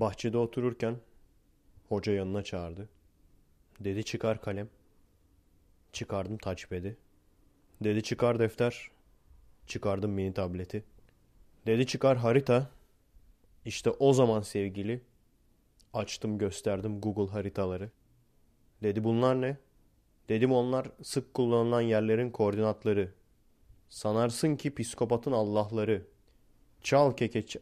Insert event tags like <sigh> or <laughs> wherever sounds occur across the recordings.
Bahçede otururken hoca yanına çağırdı. Dedi çıkar kalem. Çıkardım taçpedi. Dedi çıkar defter. Çıkardım mini tableti. Dedi çıkar harita. İşte o zaman sevgili. Açtım gösterdim Google haritaları. Dedi bunlar ne? Dedim onlar sık kullanılan yerlerin koordinatları. Sanarsın ki psikopatın Allah'ları. Çal keke çal.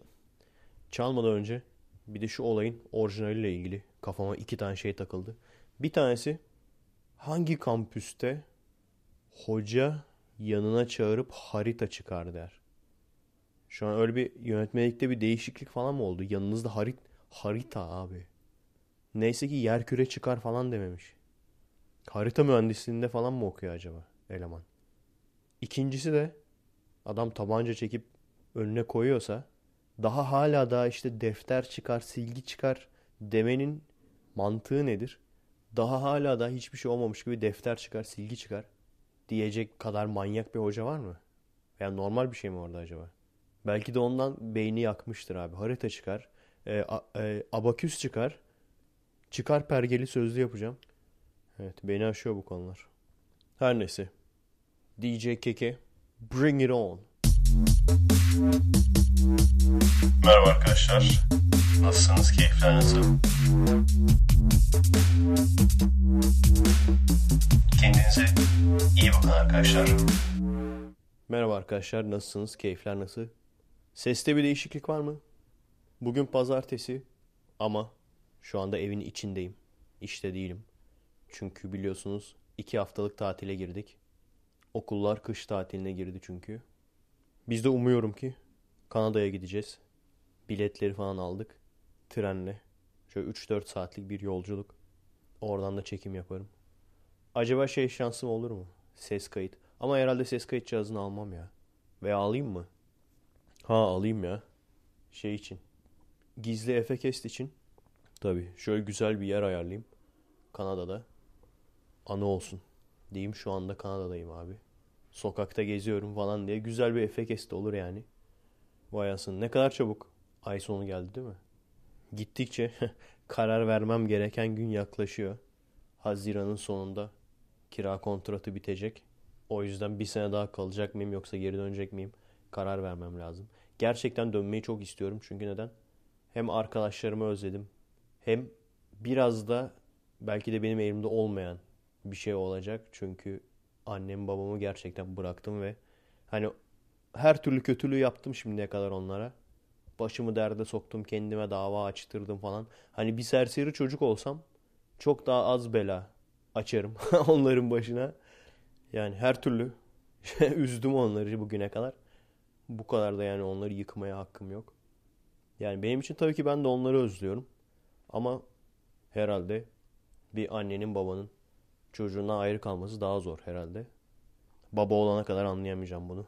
Çalmadan önce bir de şu olayın orijinaliyle ilgili kafama iki tane şey takıldı. Bir tanesi hangi kampüste hoca yanına çağırıp harita çıkar der. Şu an öyle bir yönetmelikte bir değişiklik falan mı oldu? Yanınızda harit harita abi. Neyse ki yerküre çıkar falan dememiş. Harita mühendisliğinde falan mı okuyor acaba eleman? İkincisi de adam tabanca çekip önüne koyuyorsa daha hala daha işte defter çıkar, silgi çıkar demenin mantığı nedir? Daha hala daha hiçbir şey olmamış gibi defter çıkar, silgi çıkar diyecek kadar manyak bir hoca var mı? Veya yani normal bir şey mi orada acaba? Belki de ondan beyni yakmıştır abi. Harita çıkar, e, a, e, abaküs çıkar, çıkar pergeli sözlü yapacağım. Evet beni aşıyor bu konular. Her neyse. DJ Keke, bring it on. Merhaba arkadaşlar. Nasılsınız? Keyifler nasıl? Kendinize iyi bakın arkadaşlar. Merhaba arkadaşlar. Nasılsınız? Keyifler nasıl? Seste bir değişiklik var mı? Bugün pazartesi ama şu anda evin içindeyim. İşte değilim. Çünkü biliyorsunuz iki haftalık tatile girdik. Okullar kış tatiline girdi çünkü. Biz de umuyorum ki Kanada'ya gideceğiz biletleri falan aldık trenle. Şöyle 3-4 saatlik bir yolculuk. Oradan da çekim yaparım. Acaba şey şansım olur mu? Ses kayıt. Ama herhalde ses kayıt cihazını almam ya. Veya alayım mı? Ha alayım ya. Şey için. Gizli Efekest için. Tabi. şöyle güzel bir yer ayarlayayım. Kanada'da. Anı olsun. Diyeyim şu anda Kanada'dayım abi. Sokakta geziyorum falan diye güzel bir Efekest olur yani. Vay asın ne kadar çabuk ay sonu geldi değil mi? Gittikçe <laughs> karar vermem gereken gün yaklaşıyor. Haziran'ın sonunda kira kontratı bitecek. O yüzden bir sene daha kalacak mıyım yoksa geri dönecek miyim? Karar vermem lazım. Gerçekten dönmeyi çok istiyorum. Çünkü neden? Hem arkadaşlarımı özledim. Hem biraz da belki de benim elimde olmayan bir şey olacak. Çünkü annem babamı gerçekten bıraktım ve hani her türlü kötülüğü yaptım şimdiye kadar onlara. Başımı derde soktum kendime dava açtırdım falan. Hani bir serseri çocuk olsam çok daha az bela açarım <laughs> onların başına. Yani her türlü <laughs> üzdüm onları bugüne kadar. Bu kadar da yani onları yıkmaya hakkım yok. Yani benim için tabii ki ben de onları özlüyorum. Ama herhalde bir annenin babanın çocuğuna ayrı kalması daha zor herhalde. Baba olana kadar anlayamayacağım bunu.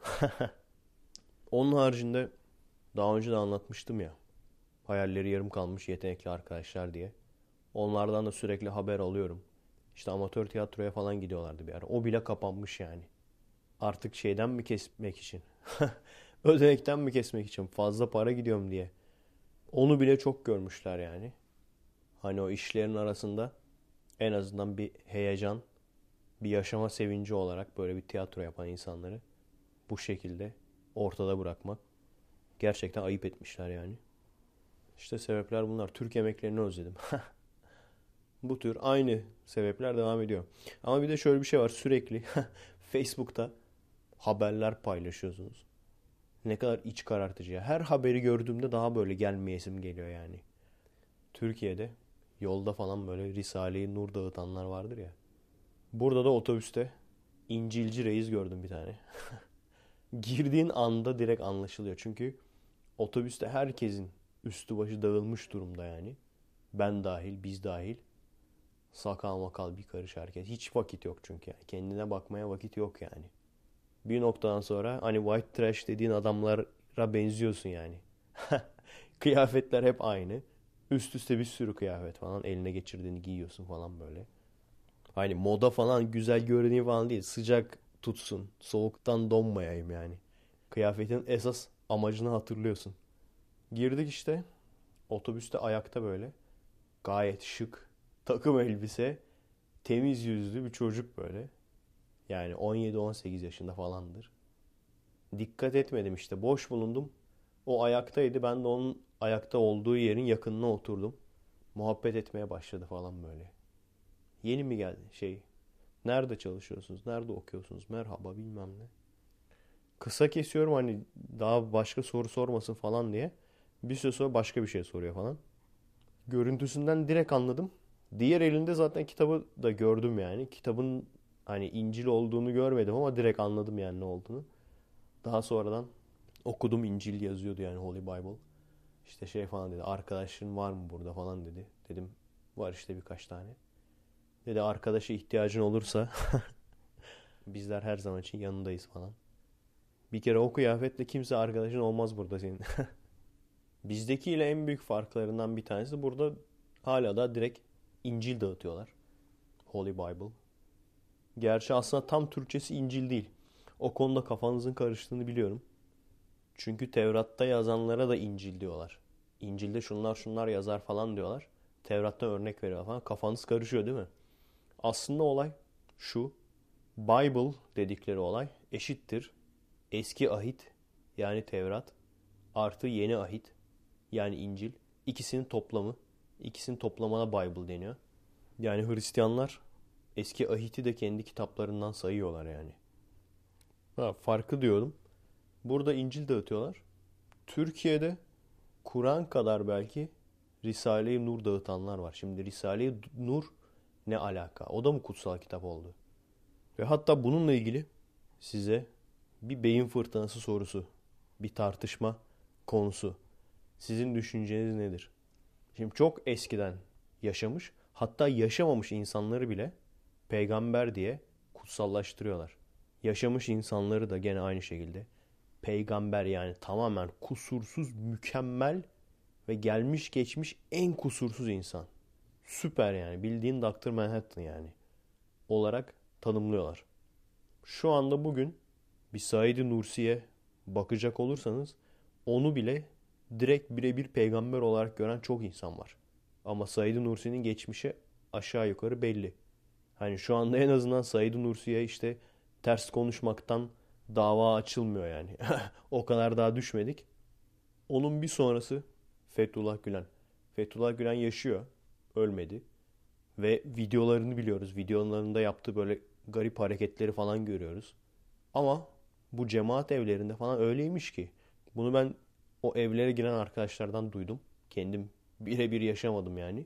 <laughs> Onun haricinde daha önce de anlatmıştım ya. Hayalleri yarım kalmış yetenekli arkadaşlar diye. Onlardan da sürekli haber alıyorum. İşte amatör tiyatroya falan gidiyorlardı bir ara. O bile kapanmış yani. Artık şeyden mi kesmek için? <laughs> Ödenekten mi kesmek için? Fazla para gidiyorum diye. Onu bile çok görmüşler yani. Hani o işlerin arasında en azından bir heyecan, bir yaşama sevinci olarak böyle bir tiyatro yapan insanları bu şekilde ortada bırakmak Gerçekten ayıp etmişler yani. İşte sebepler bunlar. Türk yemeklerini özledim. <laughs> Bu tür aynı sebepler devam ediyor. Ama bir de şöyle bir şey var. Sürekli <laughs> Facebook'ta haberler paylaşıyorsunuz. Ne kadar iç karartıcı ya. Her haberi gördüğümde daha böyle gelmeyesim geliyor yani. Türkiye'de yolda falan böyle Risale-i Nur dağıtanlar vardır ya. Burada da otobüste İncilci reis gördüm bir tane. <laughs> Girdiğin anda direkt anlaşılıyor. Çünkü Otobüste herkesin üstü başı dağılmış durumda yani. Ben dahil, biz dahil. Sakal makal bir karış herkes. Hiç vakit yok çünkü yani. Kendine bakmaya vakit yok yani. Bir noktadan sonra hani white trash dediğin adamlara benziyorsun yani. <laughs> Kıyafetler hep aynı. Üst üste bir sürü kıyafet falan eline geçirdiğini giyiyorsun falan böyle. Hani moda falan güzel görünüyor falan değil. Sıcak tutsun. Soğuktan donmayayım yani. Kıyafetin esas amacını hatırlıyorsun. Girdik işte. Otobüste ayakta böyle. Gayet şık. Takım elbise. Temiz yüzlü bir çocuk böyle. Yani 17-18 yaşında falandır. Dikkat etmedim işte. Boş bulundum. O ayaktaydı. Ben de onun ayakta olduğu yerin yakınına oturdum. Muhabbet etmeye başladı falan böyle. Yeni mi geldi şey? Nerede çalışıyorsunuz? Nerede okuyorsunuz? Merhaba bilmem ne kısa kesiyorum hani daha başka soru sormasın falan diye. Bir süre sonra başka bir şey soruyor falan. Görüntüsünden direkt anladım. Diğer elinde zaten kitabı da gördüm yani. Kitabın hani İncil olduğunu görmedim ama direkt anladım yani ne olduğunu. Daha sonradan okudum İncil yazıyordu yani Holy Bible. İşte şey falan dedi. Arkadaşın var mı burada falan dedi. Dedim var işte birkaç tane. Dedi arkadaşa ihtiyacın olursa <laughs> bizler her zaman için yanındayız falan. Bir kere o kıyafetle kimse arkadaşın olmaz burada senin. <laughs> ile en büyük farklarından bir tanesi burada hala da direkt İncil dağıtıyorlar. Holy Bible. Gerçi aslında tam Türkçesi İncil değil. O konuda kafanızın karıştığını biliyorum. Çünkü Tevrat'ta yazanlara da İncil diyorlar. İncil'de şunlar şunlar yazar falan diyorlar. Tevrat'ta örnek veriyor falan. Kafanız karışıyor değil mi? Aslında olay şu. Bible dedikleri olay eşittir Eski ahit yani Tevrat artı yeni ahit yani İncil ikisinin toplamı. ikisinin toplamına Bible deniyor. Yani Hristiyanlar eski ahiti de kendi kitaplarından sayıyorlar yani. Ha, farkı diyorum. Burada İncil dağıtıyorlar. Türkiye'de Kur'an kadar belki Risale-i Nur dağıtanlar var. Şimdi Risale-i Nur ne alaka? O da mı kutsal kitap oldu? Ve hatta bununla ilgili size bir beyin fırtınası sorusu, bir tartışma konusu. Sizin düşünceniz nedir? Şimdi çok eskiden yaşamış, hatta yaşamamış insanları bile peygamber diye kutsallaştırıyorlar. Yaşamış insanları da gene aynı şekilde peygamber yani tamamen kusursuz, mükemmel ve gelmiş geçmiş en kusursuz insan. Süper yani bildiğin Dr. Manhattan yani olarak tanımlıyorlar. Şu anda bugün bir said Nursi'ye bakacak olursanız onu bile direkt birebir peygamber olarak gören çok insan var. Ama said Nursi'nin geçmişi aşağı yukarı belli. Hani şu anda en azından said Nursi'ye işte ters konuşmaktan dava açılmıyor yani. <laughs> o kadar daha düşmedik. Onun bir sonrası Fethullah Gülen. Fethullah Gülen yaşıyor. Ölmedi. Ve videolarını biliyoruz. Videolarında yaptığı böyle garip hareketleri falan görüyoruz. Ama bu cemaat evlerinde falan öyleymiş ki. Bunu ben o evlere giren arkadaşlardan duydum. Kendim birebir yaşamadım yani.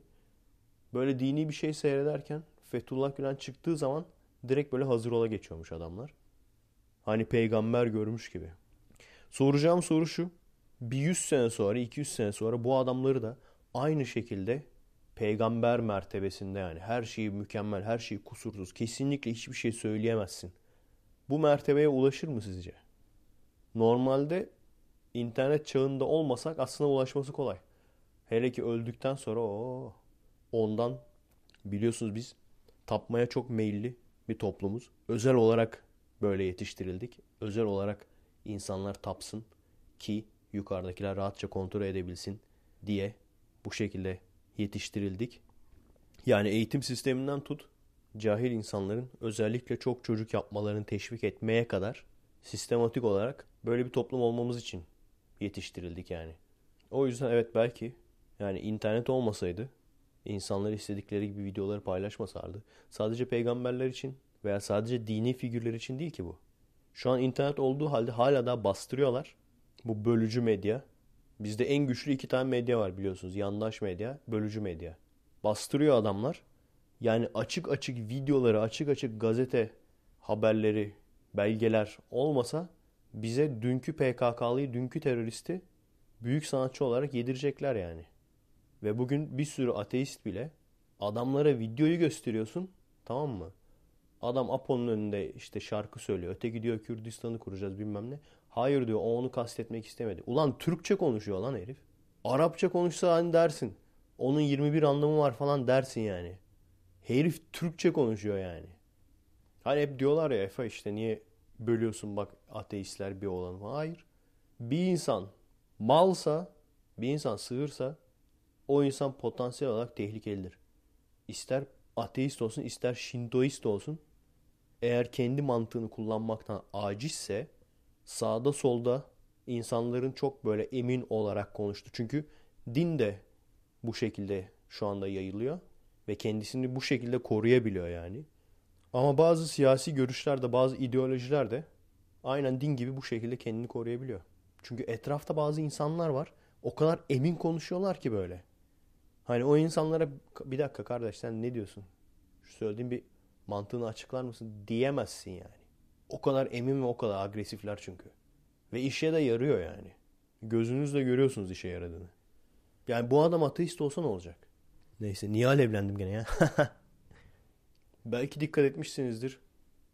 Böyle dini bir şey seyrederken Fethullah Gülen çıktığı zaman direkt böyle hazır ola geçiyormuş adamlar. Hani peygamber görmüş gibi. Soracağım soru şu. Bir 100 sene sonra, 200 sene sonra bu adamları da aynı şekilde peygamber mertebesinde yani her şeyi mükemmel, her şeyi kusursuz, kesinlikle hiçbir şey söyleyemezsin bu mertebeye ulaşır mı sizce? Normalde internet çağında olmasak aslında ulaşması kolay. Hele ki öldükten sonra o ondan biliyorsunuz biz tapmaya çok meyilli bir toplumuz. Özel olarak böyle yetiştirildik. Özel olarak insanlar tapsın ki yukarıdakiler rahatça kontrol edebilsin diye bu şekilde yetiştirildik. Yani eğitim sisteminden tut cahil insanların özellikle çok çocuk yapmalarını teşvik etmeye kadar sistematik olarak böyle bir toplum olmamız için yetiştirildik yani. O yüzden evet belki yani internet olmasaydı insanlar istedikleri gibi videoları paylaşmasardı. Sadece peygamberler için veya sadece dini figürler için değil ki bu. Şu an internet olduğu halde hala da bastırıyorlar. Bu bölücü medya. Bizde en güçlü iki tane medya var biliyorsunuz. Yandaş medya, bölücü medya. Bastırıyor adamlar. Yani açık açık videoları, açık açık gazete haberleri, belgeler olmasa bize dünkü PKK'lıyı, dünkü teröristi büyük sanatçı olarak yedirecekler yani. Ve bugün bir sürü ateist bile adamlara videoyu gösteriyorsun tamam mı? Adam Apo'nun önünde işte şarkı söylüyor. Öteki diyor Kürdistan'ı kuracağız bilmem ne. Hayır diyor o onu kastetmek istemedi. Ulan Türkçe konuşuyor lan herif. Arapça konuşsa hani dersin. Onun 21 anlamı var falan dersin yani. Herif Türkçe konuşuyor yani. Hani hep diyorlar ya Efe işte niye bölüyorsun bak ateistler bir olan. mı? Hayır. Bir insan malsa, bir insan sığırsa o insan potansiyel olarak tehlikelidir. İster ateist olsun ister şindoist olsun. Eğer kendi mantığını kullanmaktan acizse sağda solda insanların çok böyle emin olarak konuştu. Çünkü din de bu şekilde şu anda yayılıyor ve kendisini bu şekilde koruyabiliyor yani. Ama bazı siyasi görüşler de bazı ideolojiler de aynen din gibi bu şekilde kendini koruyabiliyor. Çünkü etrafta bazı insanlar var. O kadar emin konuşuyorlar ki böyle. Hani o insanlara bir dakika kardeş sen ne diyorsun? Şu söylediğin bir mantığını açıklar mısın? Diyemezsin yani. O kadar emin ve o kadar agresifler çünkü. Ve işe de yarıyor yani. Gözünüzle görüyorsunuz işe yaradığını. Yani bu adam ateist olsa ne olacak? Neyse niye evlendim gene ya. <laughs> Belki dikkat etmişsinizdir.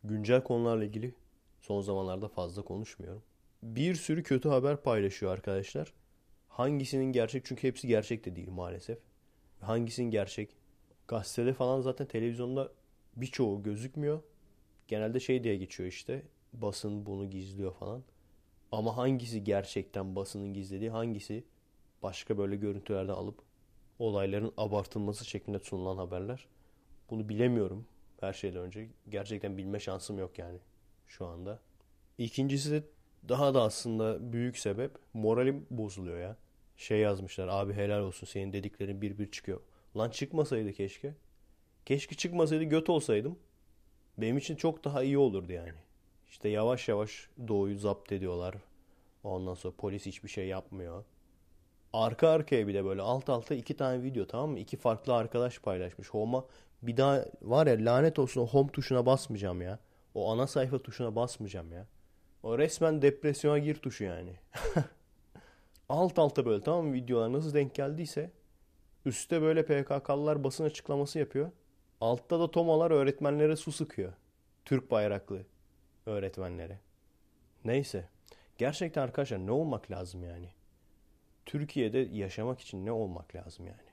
Güncel konularla ilgili son zamanlarda fazla konuşmuyorum. Bir sürü kötü haber paylaşıyor arkadaşlar. Hangisinin gerçek çünkü hepsi gerçek de değil maalesef. Hangisinin gerçek? Gazetede falan zaten televizyonda birçoğu gözükmüyor. Genelde şey diye geçiyor işte. Basın bunu gizliyor falan. Ama hangisi gerçekten basının gizlediği, hangisi başka böyle görüntülerden alıp olayların abartılması şeklinde sunulan haberler. Bunu bilemiyorum her şeyden önce. Gerçekten bilme şansım yok yani şu anda. İkincisi de daha da aslında büyük sebep moralim bozuluyor ya. Şey yazmışlar abi helal olsun senin dediklerin bir bir çıkıyor. Lan çıkmasaydı keşke. Keşke çıkmasaydı göt olsaydım. Benim için çok daha iyi olurdu yani. İşte yavaş yavaş doğuyu zapt ediyorlar. Ondan sonra polis hiçbir şey yapmıyor arka arkaya bir de böyle alt alta iki tane video tamam mı? İki farklı arkadaş paylaşmış. Home'a bir daha var ya lanet olsun o home tuşuna basmayacağım ya. O ana sayfa tuşuna basmayacağım ya. O resmen depresyona gir tuşu yani. <laughs> alt alta böyle tamam mı videolar nasıl denk geldiyse Üste böyle PKK'lılar basın açıklaması yapıyor. Altta da tomalar öğretmenlere su sıkıyor. Türk bayraklı öğretmenlere. Neyse. Gerçekten arkadaşlar ne olmak lazım yani? Türkiye'de yaşamak için ne olmak lazım yani?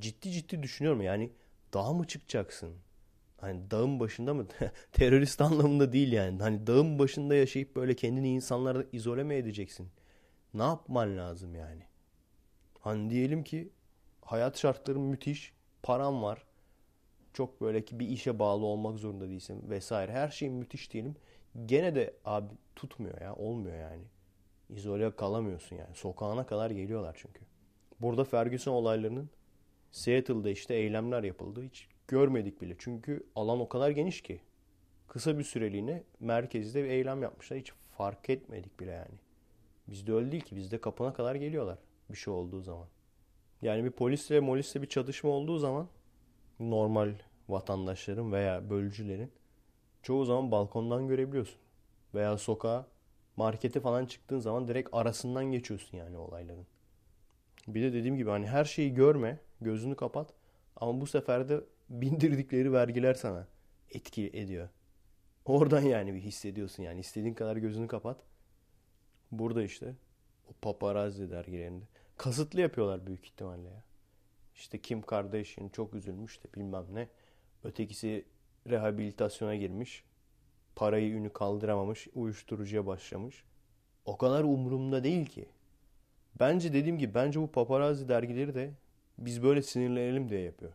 Ciddi ciddi düşünüyorum yani dağ mı çıkacaksın? Hani dağın başında mı? <laughs> Terörist anlamında değil yani. Hani dağın başında yaşayıp böyle kendini insanlardan izole mi edeceksin? Ne yapman lazım yani? Hani diyelim ki hayat şartların müthiş, param var. Çok böyle ki bir işe bağlı olmak zorunda değilsin vesaire. Her şeyin müthiş diyelim. Gene de abi tutmuyor ya, olmuyor yani izole kalamıyorsun yani. Sokağına kadar geliyorlar çünkü. Burada Ferguson olaylarının Seattle'da işte eylemler yapıldı. Hiç görmedik bile. Çünkü alan o kadar geniş ki. Kısa bir süreliğine merkezde bir eylem yapmışlar. Hiç fark etmedik bile yani. Bizde öyle değil ki. Bizde kapına kadar geliyorlar bir şey olduğu zaman. Yani bir polisle molisle bir çatışma olduğu zaman normal vatandaşların veya bölücülerin çoğu zaman balkondan görebiliyorsun. Veya sokağa markete falan çıktığın zaman direkt arasından geçiyorsun yani olayların. Bir de dediğim gibi hani her şeyi görme, gözünü kapat ama bu sefer de <laughs> bindirdikleri vergiler sana etki ediyor. Oradan yani bir hissediyorsun yani istediğin kadar gözünü kapat. Burada işte o paparazzi dergilerinde. Kasıtlı yapıyorlar büyük ihtimalle ya. İşte Kim Kardashian çok üzülmüş de bilmem ne. Ötekisi rehabilitasyona girmiş. Parayı ünü kaldıramamış, uyuşturucuya başlamış. O kadar umurumda değil ki. Bence dediğim gibi bence bu paparazzi dergileri de biz böyle sinirlenelim diye yapıyor.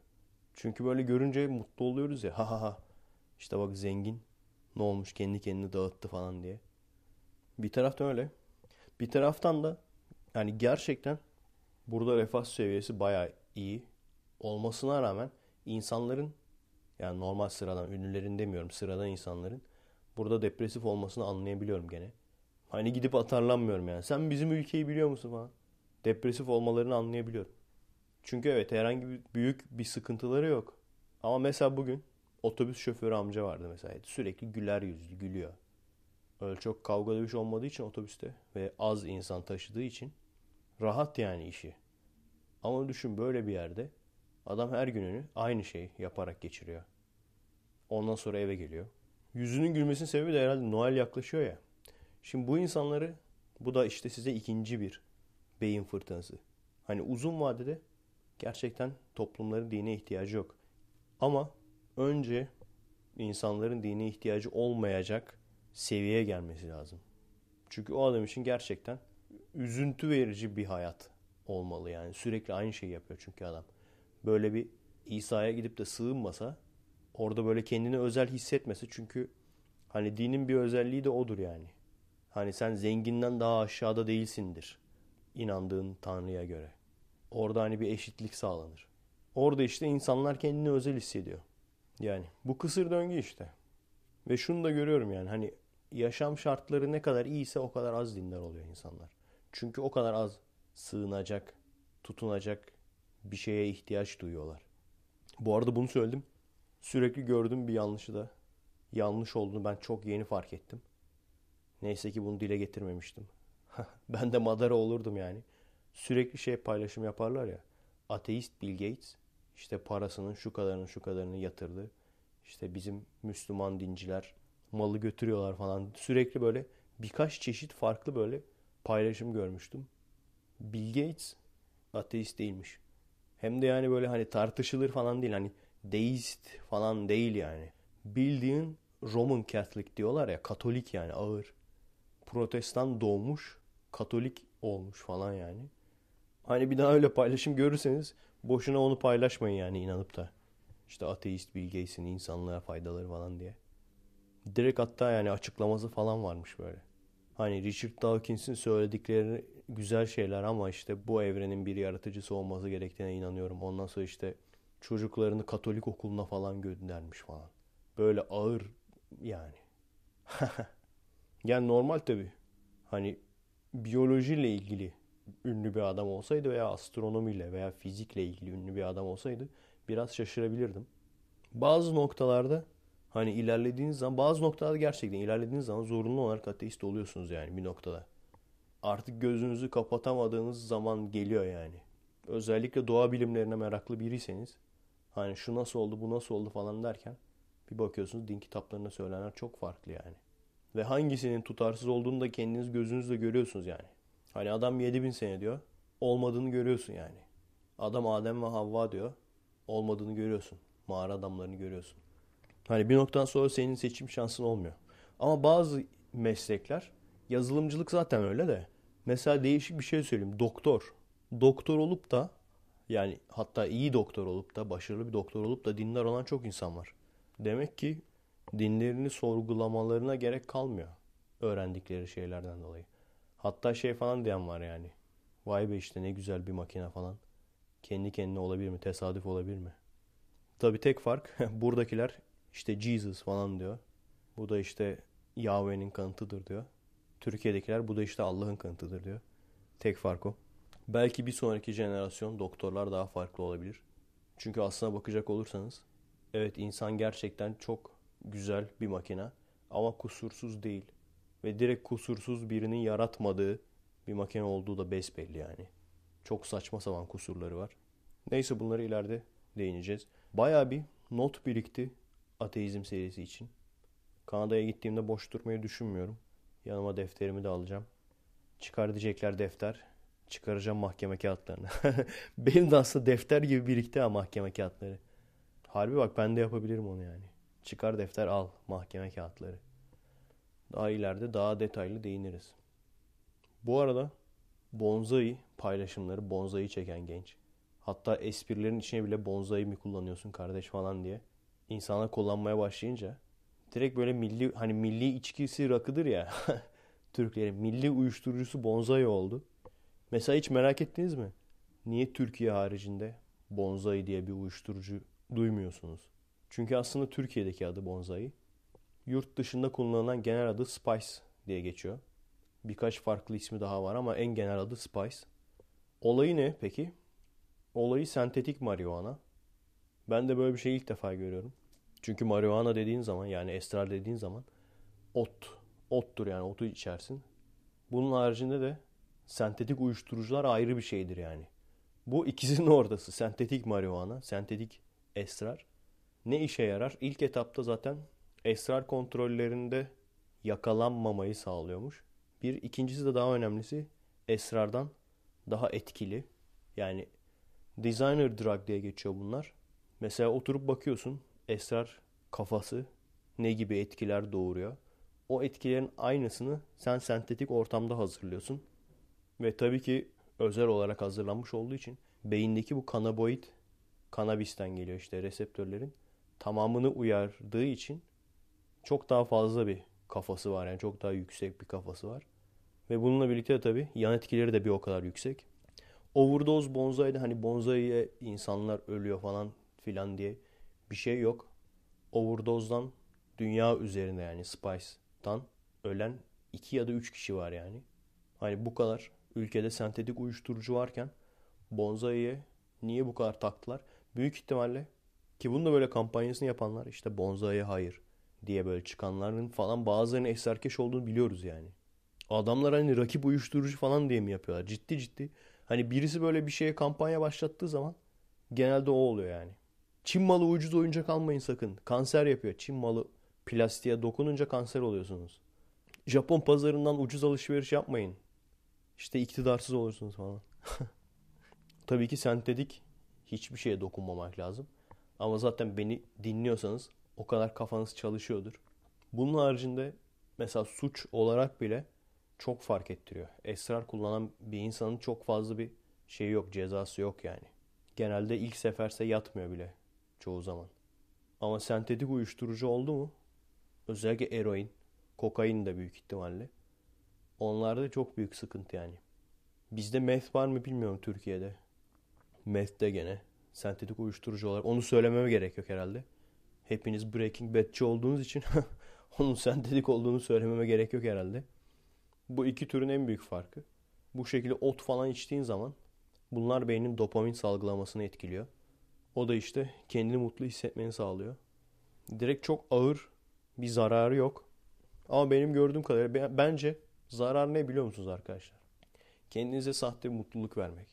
Çünkü böyle görünce mutlu oluyoruz ya. Ha ha ha. İşte bak zengin ne olmuş kendi kendini dağıttı falan diye. Bir taraftan öyle. Bir taraftan da yani gerçekten burada refah seviyesi bayağı iyi olmasına rağmen insanların yani normal sıradan ünlülerin demiyorum sıradan insanların Burada depresif olmasını anlayabiliyorum gene. Hani gidip atarlanmıyorum yani. Sen bizim ülkeyi biliyor musun falan. Depresif olmalarını anlayabiliyorum. Çünkü evet herhangi bir büyük bir sıkıntıları yok. Ama mesela bugün otobüs şoförü amca vardı mesela. Sürekli güler yüzlü gülüyor. Öyle çok kavga dövüş olmadığı için otobüste ve az insan taşıdığı için rahat yani işi. Ama düşün böyle bir yerde adam her gününü aynı şey yaparak geçiriyor. Ondan sonra eve geliyor yüzünün gülmesinin sebebi de herhalde Noel yaklaşıyor ya. Şimdi bu insanları bu da işte size ikinci bir beyin fırtınası. Hani uzun vadede gerçekten toplumların dine ihtiyacı yok. Ama önce insanların dine ihtiyacı olmayacak seviyeye gelmesi lazım. Çünkü o adam için gerçekten üzüntü verici bir hayat olmalı yani. Sürekli aynı şeyi yapıyor çünkü adam. Böyle bir İsa'ya gidip de sığınmasa orada böyle kendini özel hissetmesi çünkü hani dinin bir özelliği de odur yani. Hani sen zenginden daha aşağıda değilsindir inandığın Tanrı'ya göre. Orada hani bir eşitlik sağlanır. Orada işte insanlar kendini özel hissediyor. Yani bu kısır döngü işte. Ve şunu da görüyorum yani hani yaşam şartları ne kadar iyiyse o kadar az dindar oluyor insanlar. Çünkü o kadar az sığınacak, tutunacak bir şeye ihtiyaç duyuyorlar. Bu arada bunu söyledim. Sürekli gördüğüm bir yanlışı da yanlış olduğunu ben çok yeni fark ettim. Neyse ki bunu dile getirmemiştim. <laughs> ben de madara olurdum yani. Sürekli şey paylaşım yaparlar ya. Ateist Bill Gates işte parasının şu kadarını şu kadarını yatırdı. İşte bizim Müslüman dinciler malı götürüyorlar falan. Sürekli böyle birkaç çeşit farklı böyle paylaşım görmüştüm. Bill Gates ateist değilmiş. Hem de yani böyle hani tartışılır falan değil. Hani deist falan değil yani. Bildiğin Roman Catholic diyorlar ya Katolik yani ağır. Protestan doğmuş, Katolik olmuş falan yani. Hani bir daha öyle paylaşım görürseniz boşuna onu paylaşmayın yani inanıp da. İşte ateist Bill Gates'in insanlığa faydaları falan diye. Direkt hatta yani açıklaması falan varmış böyle. Hani Richard Dawkins'in söyledikleri güzel şeyler ama işte bu evrenin bir yaratıcısı olması gerektiğine inanıyorum. Ondan sonra işte çocuklarını Katolik okuluna falan göndermiş falan. Böyle ağır yani. <laughs> yani normal tabii. Hani biyolojiyle ilgili ünlü bir adam olsaydı veya astronomiyle veya fizikle ilgili ünlü bir adam olsaydı biraz şaşırabilirdim. Bazı noktalarda hani ilerlediğiniz zaman bazı noktalarda gerçekten ilerlediğiniz zaman zorunlu olarak ateist oluyorsunuz yani bir noktada. Artık gözünüzü kapatamadığınız zaman geliyor yani. Özellikle doğa bilimlerine meraklı biriyseniz Hani şu nasıl oldu bu nasıl oldu falan derken bir bakıyorsunuz din kitaplarında söylenenler çok farklı yani. Ve hangisinin tutarsız olduğunu da kendiniz gözünüzle görüyorsunuz yani. Hani adam 7000 sene diyor. Olmadığını görüyorsun yani. Adam Adem ve Havva diyor. Olmadığını görüyorsun. Mağara adamlarını görüyorsun. Hani bir noktadan sonra senin seçim şansın olmuyor. Ama bazı meslekler yazılımcılık zaten öyle de. Mesela değişik bir şey söyleyeyim. Doktor. Doktor olup da yani hatta iyi doktor olup da başarılı bir doktor olup da dinler olan çok insan var. Demek ki dinlerini sorgulamalarına gerek kalmıyor öğrendikleri şeylerden dolayı. Hatta şey falan diyen var yani. Vay be işte ne güzel bir makine falan. Kendi kendine olabilir mi? Tesadüf olabilir mi? Tabi tek fark <laughs> buradakiler işte Jesus falan diyor. Bu da işte Yahweh'nin kanıtıdır diyor. Türkiye'dekiler bu da işte Allah'ın kanıtıdır diyor. Tek fark o. Belki bir sonraki jenerasyon doktorlar daha farklı olabilir. Çünkü aslına bakacak olursanız evet insan gerçekten çok güzel bir makine ama kusursuz değil. Ve direkt kusursuz birinin yaratmadığı bir makine olduğu da besbelli yani. Çok saçma sapan kusurları var. Neyse bunları ileride değineceğiz. Baya bir not birikti ateizm serisi için. Kanada'ya gittiğimde boş durmayı düşünmüyorum. Yanıma defterimi de alacağım. Çıkar diyecekler defter. Çıkaracağım mahkeme kağıtlarını. <laughs> Benim de aslında defter gibi birikti ha mahkeme kağıtları. Harbi bak ben de yapabilirim onu yani. Çıkar defter al mahkeme kağıtları. Daha ileride daha detaylı değiniriz. Bu arada bonzai paylaşımları, bonzai çeken genç. Hatta esprilerin içine bile bonzai mi kullanıyorsun kardeş falan diye. İnsanlar kullanmaya başlayınca direkt böyle milli hani milli içkisi rakıdır ya. <laughs> Türklerin milli uyuşturucusu bonzai oldu. Mesela hiç merak ettiniz mi? Niye Türkiye haricinde Bonzai diye bir uyuşturucu duymuyorsunuz? Çünkü aslında Türkiye'deki adı Bonzai. Yurt dışında kullanılan genel adı Spice diye geçiyor. Birkaç farklı ismi daha var ama en genel adı Spice. Olayı ne peki? Olayı sentetik marihuana. Ben de böyle bir şey ilk defa görüyorum. Çünkü marihuana dediğin zaman yani esrar dediğin zaman ot. Ottur yani otu içersin. Bunun haricinde de sentetik uyuşturucular ayrı bir şeydir yani. Bu ikisinin <laughs> ortası. Sentetik marihuana, sentetik esrar. Ne işe yarar? İlk etapta zaten esrar kontrollerinde yakalanmamayı sağlıyormuş. Bir ikincisi de daha önemlisi esrardan daha etkili. Yani designer drug diye geçiyor bunlar. Mesela oturup bakıyorsun esrar kafası ne gibi etkiler doğuruyor. O etkilerin aynısını sen sentetik ortamda hazırlıyorsun. Ve tabii ki özel olarak hazırlanmış olduğu için beyindeki bu kanaboid kanabisten geliyor işte reseptörlerin tamamını uyardığı için çok daha fazla bir kafası var. Yani çok daha yüksek bir kafası var. Ve bununla birlikte de tabii yan etkileri de bir o kadar yüksek. Overdose bonzai'de hani bonzai'ye insanlar ölüyor falan filan diye bir şey yok. Overdose'dan dünya üzerinde yani Spice'dan ölen 2 ya da 3 kişi var yani. Hani bu kadar Ülkede sentetik uyuşturucu varken bonzaiye niye bu kadar taktılar? Büyük ihtimalle ki bunu da böyle kampanyasını yapanlar işte bonzaiye hayır diye böyle çıkanların falan bazılarının eserkeş olduğunu biliyoruz yani. Adamlar hani rakip uyuşturucu falan diye mi yapıyorlar? Ciddi ciddi. Hani birisi böyle bir şeye kampanya başlattığı zaman genelde o oluyor yani. Çin malı ucuz oyuncak almayın sakın. Kanser yapıyor. Çin malı plastiğe dokununca kanser oluyorsunuz. Japon pazarından ucuz alışveriş yapmayın. İşte iktidarsız olursunuz falan. <laughs> Tabii ki sentetik hiçbir şeye dokunmamak lazım. Ama zaten beni dinliyorsanız o kadar kafanız çalışıyordur. Bunun haricinde mesela suç olarak bile çok fark ettiriyor. Esrar kullanan bir insanın çok fazla bir şeyi yok, cezası yok yani. Genelde ilk seferse yatmıyor bile çoğu zaman. Ama sentetik uyuşturucu oldu mu? Özellikle eroin, kokain de büyük ihtimalle Onlarda çok büyük sıkıntı yani. Bizde meth var mı bilmiyorum Türkiye'de. Meth de gene. Sentetik uyuşturucu olarak. Onu söylememe gerek yok herhalde. Hepiniz Breaking Bad'ci olduğunuz için <laughs> onun sentetik olduğunu söylememe gerek yok herhalde. Bu iki türün en büyük farkı. Bu şekilde ot falan içtiğin zaman bunlar beynin dopamin salgılamasını etkiliyor. O da işte kendini mutlu hissetmeni sağlıyor. Direkt çok ağır bir zararı yok. Ama benim gördüğüm kadarıyla bence Zarar ne biliyor musunuz arkadaşlar? Kendinize sahte mutluluk vermek.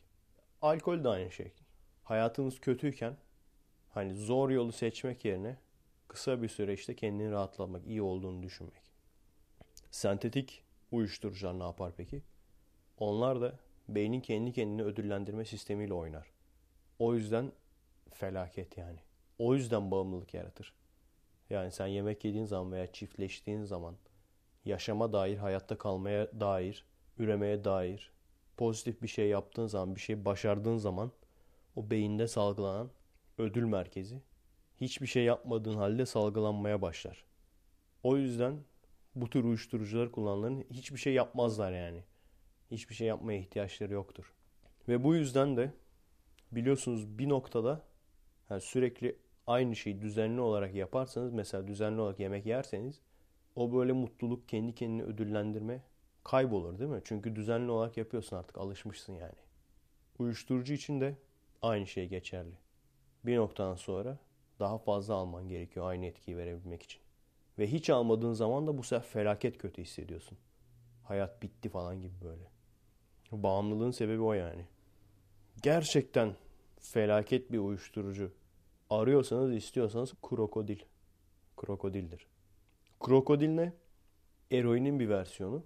Alkol de aynı şey. Hayatınız kötüyken hani zor yolu seçmek yerine kısa bir süre işte kendini rahatlamak, iyi olduğunu düşünmek. Sentetik uyuşturucular ne yapar peki? Onlar da beynin kendi kendini ödüllendirme sistemiyle oynar. O yüzden felaket yani. O yüzden bağımlılık yaratır. Yani sen yemek yediğin zaman veya çiftleştiğin zaman yaşama dair, hayatta kalmaya dair, üremeye dair, pozitif bir şey yaptığın zaman, bir şey başardığın zaman o beyinde salgılanan ödül merkezi hiçbir şey yapmadığın halde salgılanmaya başlar. O yüzden bu tür uyuşturucular kullananların hiçbir şey yapmazlar yani. Hiçbir şey yapmaya ihtiyaçları yoktur. Ve bu yüzden de biliyorsunuz bir noktada yani sürekli aynı şeyi düzenli olarak yaparsanız mesela düzenli olarak yemek yerseniz o böyle mutluluk, kendi kendini ödüllendirme kaybolur değil mi? Çünkü düzenli olarak yapıyorsun artık alışmışsın yani. Uyuşturucu için de aynı şey geçerli. Bir noktadan sonra daha fazla alman gerekiyor aynı etkiyi verebilmek için. Ve hiç almadığın zaman da bu sefer felaket kötü hissediyorsun. Hayat bitti falan gibi böyle. Bağımlılığın sebebi o yani. Gerçekten felaket bir uyuşturucu. Arıyorsanız istiyorsanız krokodil. Krokodildir. Krokodil ne? Eroinin bir versiyonu.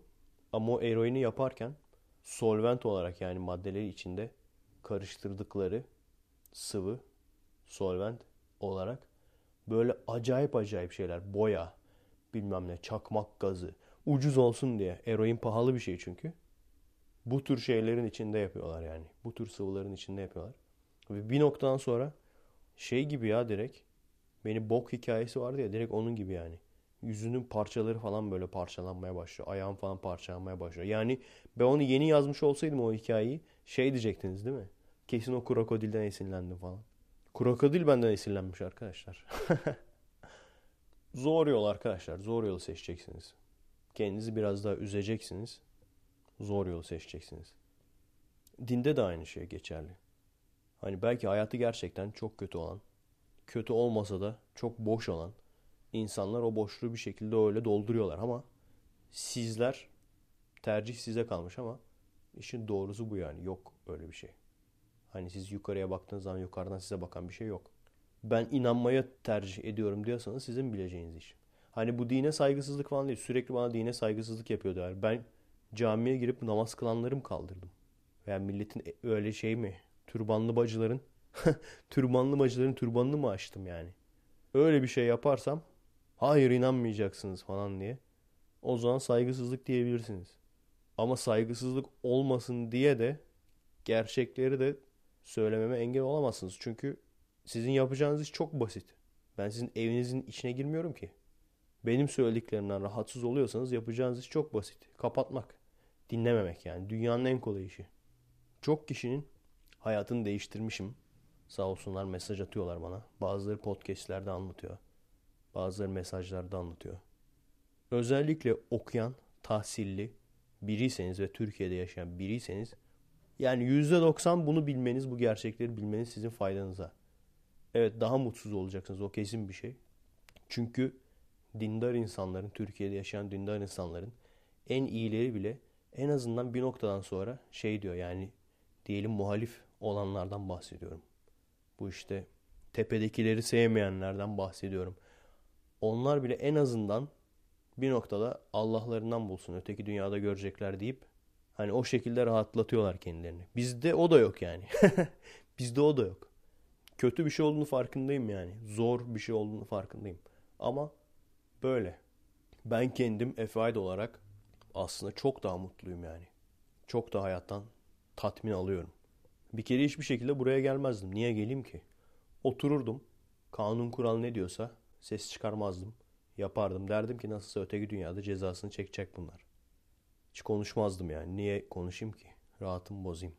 Ama o eroini yaparken solvent olarak yani maddeleri içinde karıştırdıkları sıvı solvent olarak böyle acayip acayip şeyler boya bilmem ne çakmak gazı ucuz olsun diye eroin pahalı bir şey çünkü bu tür şeylerin içinde yapıyorlar yani bu tür sıvıların içinde yapıyorlar ve bir noktadan sonra şey gibi ya direkt beni bok hikayesi vardı ya direkt onun gibi yani yüzünün parçaları falan böyle parçalanmaya başlıyor. Ayağım falan parçalanmaya başlıyor. Yani ben onu yeni yazmış olsaydım o hikayeyi şey diyecektiniz değil mi? Kesin o krokodilden esinlendim falan. Krokodil benden esinlenmiş arkadaşlar. <laughs> zor yol arkadaşlar. Zor yolu seçeceksiniz. Kendinizi biraz daha üzeceksiniz. Zor yolu seçeceksiniz. Dinde de aynı şey geçerli. Hani belki hayatı gerçekten çok kötü olan, kötü olmasa da çok boş olan, insanlar o boşluğu bir şekilde öyle dolduruyorlar ama sizler tercih size kalmış ama işin doğrusu bu yani yok öyle bir şey. Hani siz yukarıya baktığınız zaman yukarıdan size bakan bir şey yok. Ben inanmaya tercih ediyorum diyorsanız sizin bileceğiniz iş. Hani bu dine saygısızlık falan değil. Sürekli bana dine saygısızlık yapıyor diyorlar. Ben camiye girip namaz kılanlarım kaldırdım? Veya yani milletin e, öyle şey mi? Türbanlı bacıların <laughs> türbanlı bacıların türbanını mı açtım yani? Öyle bir şey yaparsam Hayır inanmayacaksınız falan diye. O zaman saygısızlık diyebilirsiniz. Ama saygısızlık olmasın diye de gerçekleri de söylememe engel olamazsınız. Çünkü sizin yapacağınız iş çok basit. Ben sizin evinizin içine girmiyorum ki. Benim söylediklerimden rahatsız oluyorsanız yapacağınız iş çok basit. Kapatmak. Dinlememek yani. Dünyanın en kolay işi. Çok kişinin hayatını değiştirmişim. Sağ olsunlar mesaj atıyorlar bana. Bazıları podcastlerde anlatıyor bazıları mesajlarda anlatıyor. Özellikle okuyan, tahsilli biriyseniz ve Türkiye'de yaşayan biriyseniz yani %90 bunu bilmeniz, bu gerçekleri bilmeniz sizin faydanıza. Evet daha mutsuz olacaksınız. O kesin bir şey. Çünkü dindar insanların, Türkiye'de yaşayan dindar insanların en iyileri bile en azından bir noktadan sonra şey diyor yani diyelim muhalif olanlardan bahsediyorum. Bu işte tepedekileri sevmeyenlerden bahsediyorum onlar bile en azından bir noktada Allah'larından bulsun. Öteki dünyada görecekler deyip hani o şekilde rahatlatıyorlar kendilerini. Bizde o da yok yani. <laughs> Bizde o da yok. Kötü bir şey olduğunu farkındayım yani. Zor bir şey olduğunu farkındayım. Ama böyle. Ben kendim Efe'de olarak aslında çok daha mutluyum yani. Çok daha hayattan tatmin alıyorum. Bir kere hiçbir şekilde buraya gelmezdim. Niye geleyim ki? Otururdum. Kanun kural ne diyorsa Ses çıkarmazdım. Yapardım. Derdim ki nasılsa öteki dünyada cezasını çekecek bunlar. Hiç konuşmazdım yani. Niye konuşayım ki? Rahatımı bozayım.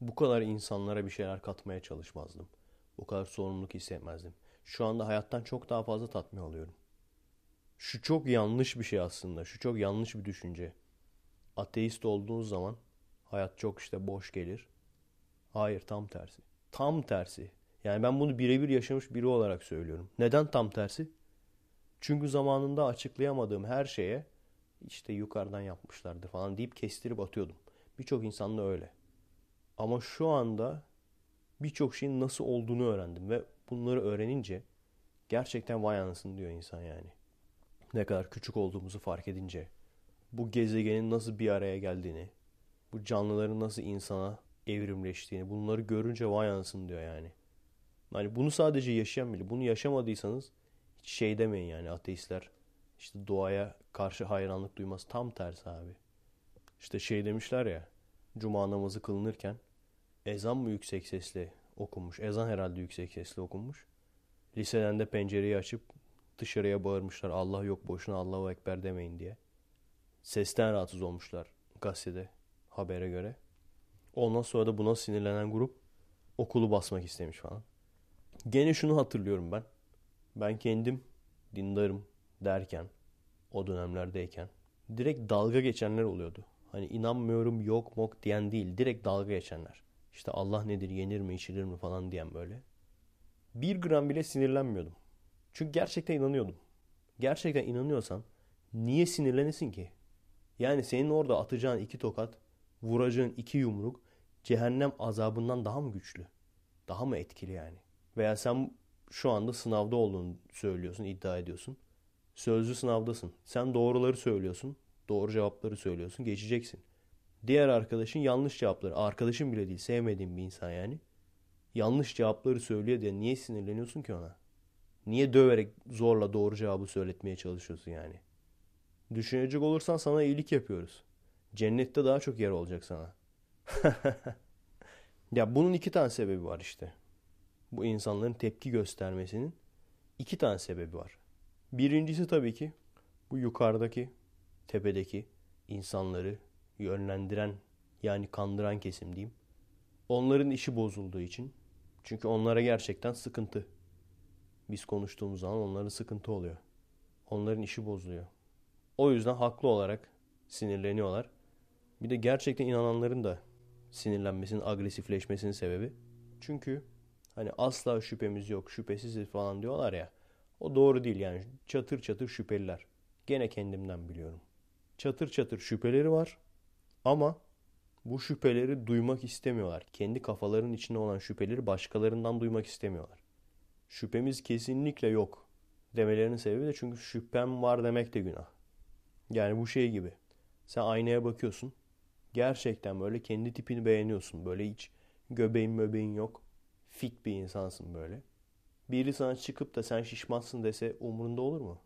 Bu kadar insanlara bir şeyler katmaya çalışmazdım. Bu kadar sorumluluk hissetmezdim. Şu anda hayattan çok daha fazla tatmin alıyorum. Şu çok yanlış bir şey aslında. Şu çok yanlış bir düşünce. Ateist olduğunuz zaman hayat çok işte boş gelir. Hayır tam tersi. Tam tersi. Yani ben bunu birebir yaşamış biri olarak söylüyorum. Neden tam tersi? Çünkü zamanında açıklayamadığım her şeye işte yukarıdan yapmışlardı falan deyip kestirip atıyordum. Birçok insanla öyle. Ama şu anda birçok şeyin nasıl olduğunu öğrendim ve bunları öğrenince gerçekten vay anasın diyor insan yani. Ne kadar küçük olduğumuzu fark edince, bu gezegenin nasıl bir araya geldiğini, bu canlıların nasıl insana evrimleştiğini bunları görünce vay anasın diyor yani. Hani bunu sadece yaşayan bile. Bunu yaşamadıysanız hiç şey demeyin yani ateistler işte doğaya karşı hayranlık duymaz. Tam tersi abi. İşte şey demişler ya. Cuma namazı kılınırken ezan mı yüksek sesli okunmuş? Ezan herhalde yüksek sesli okunmuş. Liseden de pencereyi açıp dışarıya bağırmışlar. Allah yok boşuna Allahu Ekber demeyin diye. Sesten rahatsız olmuşlar gazetede habere göre. Ondan sonra da buna sinirlenen grup okulu basmak istemiş falan. Gene şunu hatırlıyorum ben. Ben kendim dindarım derken, o dönemlerdeyken direkt dalga geçenler oluyordu. Hani inanmıyorum yok mok diyen değil. Direkt dalga geçenler. İşte Allah nedir yenir mi içilir mi falan diyen böyle. Bir gram bile sinirlenmiyordum. Çünkü gerçekten inanıyordum. Gerçekten inanıyorsan niye sinirlenesin ki? Yani senin orada atacağın iki tokat, vuracağın iki yumruk cehennem azabından daha mı güçlü? Daha mı etkili yani? Veya sen şu anda sınavda olduğunu söylüyorsun, iddia ediyorsun. Sözlü sınavdasın. Sen doğruları söylüyorsun. Doğru cevapları söylüyorsun. Geçeceksin. Diğer arkadaşın yanlış cevapları. Arkadaşın bile değil. Sevmediğin bir insan yani. Yanlış cevapları söylüyor diye niye sinirleniyorsun ki ona? Niye döverek zorla doğru cevabı söyletmeye çalışıyorsun yani? Düşünecek olursan sana iyilik yapıyoruz. Cennette daha çok yer olacak sana. <laughs> ya bunun iki tane sebebi var işte bu insanların tepki göstermesinin iki tane sebebi var. Birincisi tabii ki bu yukarıdaki, tepedeki insanları yönlendiren yani kandıran kesim diyeyim. Onların işi bozulduğu için. Çünkü onlara gerçekten sıkıntı. Biz konuştuğumuz zaman onların sıkıntı oluyor. Onların işi bozuluyor. O yüzden haklı olarak sinirleniyorlar. Bir de gerçekten inananların da sinirlenmesinin, agresifleşmesinin sebebi. Çünkü Hani asla şüphemiz yok, şüphesiz falan diyorlar ya. O doğru değil yani çatır çatır şüpheliler. Gene kendimden biliyorum. Çatır çatır şüpheleri var ama bu şüpheleri duymak istemiyorlar. Kendi kafaların içinde olan şüpheleri başkalarından duymak istemiyorlar. Şüphemiz kesinlikle yok demelerinin sebebi de çünkü şüphem var demek de günah. Yani bu şey gibi. Sen aynaya bakıyorsun. Gerçekten böyle kendi tipini beğeniyorsun. Böyle hiç göbeğin möbeğin yok fit bir insansın böyle. Biri sana çıkıp da sen şişmansın dese umurunda olur mu?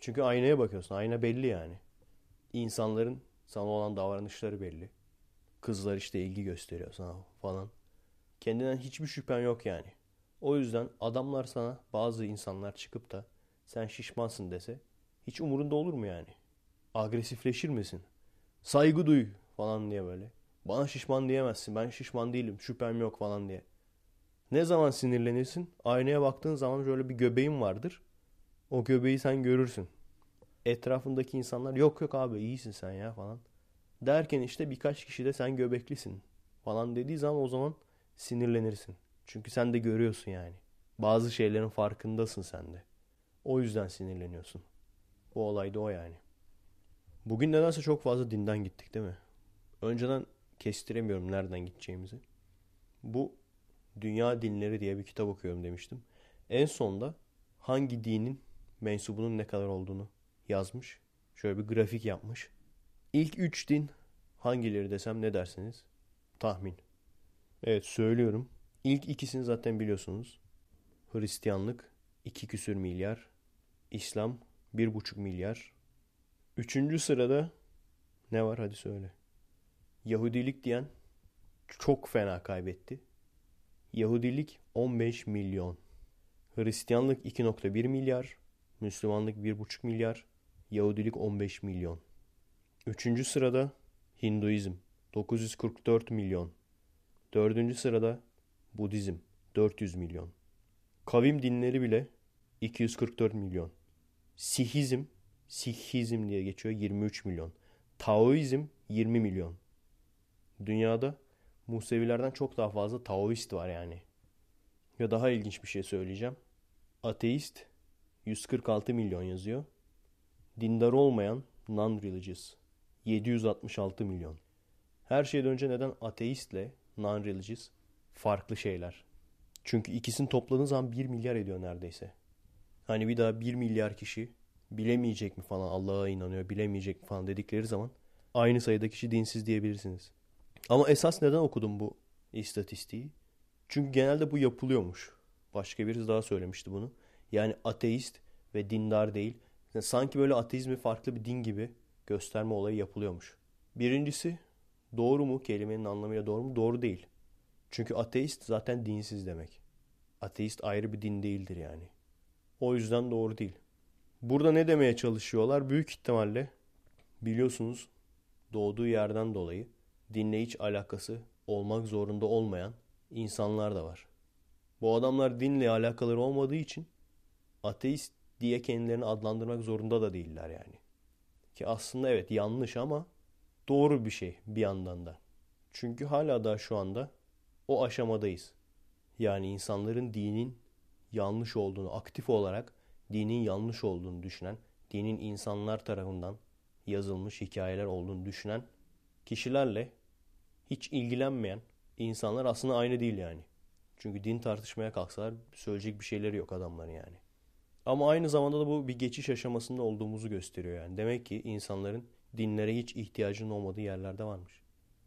Çünkü aynaya bakıyorsun. Ayna belli yani. İnsanların sana olan davranışları belli. Kızlar işte ilgi gösteriyor sana falan. Kendinden hiçbir şüphen yok yani. O yüzden adamlar sana bazı insanlar çıkıp da sen şişmansın dese hiç umurunda olur mu yani? Agresifleşir misin? Saygı duy falan diye böyle. Bana şişman diyemezsin. Ben şişman değilim. Şüphem yok falan diye. Ne zaman sinirlenirsin? Aynaya baktığın zaman şöyle bir göbeğin vardır. O göbeği sen görürsün. Etrafındaki insanlar yok yok abi iyisin sen ya falan. Derken işte birkaç kişi de sen göbeklisin falan dediği zaman o zaman sinirlenirsin. Çünkü sen de görüyorsun yani. Bazı şeylerin farkındasın sen de. O yüzden sinirleniyorsun. Bu olay da o yani. Bugün nedense çok fazla dinden gittik değil mi? Önceden kestiremiyorum nereden gideceğimizi. Bu Dünya Dinleri diye bir kitap okuyorum demiştim. En sonda hangi dinin mensubunun ne kadar olduğunu yazmış. Şöyle bir grafik yapmış. İlk üç din hangileri desem ne dersiniz? Tahmin. Evet söylüyorum. İlk ikisini zaten biliyorsunuz. Hristiyanlık 2 küsür milyar. İslam 1,5 milyar. Üçüncü sırada ne var hadi söyle. Yahudilik diyen çok fena kaybetti. Yahudilik 15 milyon, Hristiyanlık 2.1 milyar, Müslümanlık 1.5 milyar, Yahudilik 15 milyon. Üçüncü sırada Hinduizm 944 milyon. Dördüncü sırada Budizm 400 milyon. Kavim dinleri bile 244 milyon. Sihizm, Sihizm diye geçiyor 23 milyon. Taoizm 20 milyon. Dünyada Musevilerden çok daha fazla Taoist var yani. Ya daha ilginç bir şey söyleyeceğim. Ateist 146 milyon yazıyor. Dindar olmayan non-religious 766 milyon. Her şeyden önce neden ateistle non-religious farklı şeyler? Çünkü ikisini topladığın zaman 1 milyar ediyor neredeyse. Hani bir daha 1 milyar kişi bilemeyecek mi falan Allah'a inanıyor bilemeyecek mi falan dedikleri zaman aynı sayıda kişi dinsiz diyebilirsiniz. Ama esas neden okudum bu istatistiği? Çünkü genelde bu yapılıyormuş. Başka birisi daha söylemişti bunu. Yani ateist ve dindar değil. Yani sanki böyle ateizmi farklı bir din gibi gösterme olayı yapılıyormuş. Birincisi doğru mu? Kelimenin anlamıyla doğru mu? Doğru değil. Çünkü ateist zaten dinsiz demek. Ateist ayrı bir din değildir yani. O yüzden doğru değil. Burada ne demeye çalışıyorlar? Büyük ihtimalle biliyorsunuz doğduğu yerden dolayı dinle hiç alakası olmak zorunda olmayan insanlar da var. Bu adamlar dinle alakaları olmadığı için ateist diye kendilerini adlandırmak zorunda da değiller yani. Ki aslında evet yanlış ama doğru bir şey bir yandan da. Çünkü hala daha şu anda o aşamadayız. Yani insanların dinin yanlış olduğunu aktif olarak dinin yanlış olduğunu düşünen, dinin insanlar tarafından yazılmış hikayeler olduğunu düşünen kişilerle hiç ilgilenmeyen insanlar aslında aynı değil yani. Çünkü din tartışmaya kalksalar söyleyecek bir şeyleri yok adamların yani. Ama aynı zamanda da bu bir geçiş aşamasında olduğumuzu gösteriyor yani. Demek ki insanların dinlere hiç ihtiyacının olmadığı yerlerde varmış.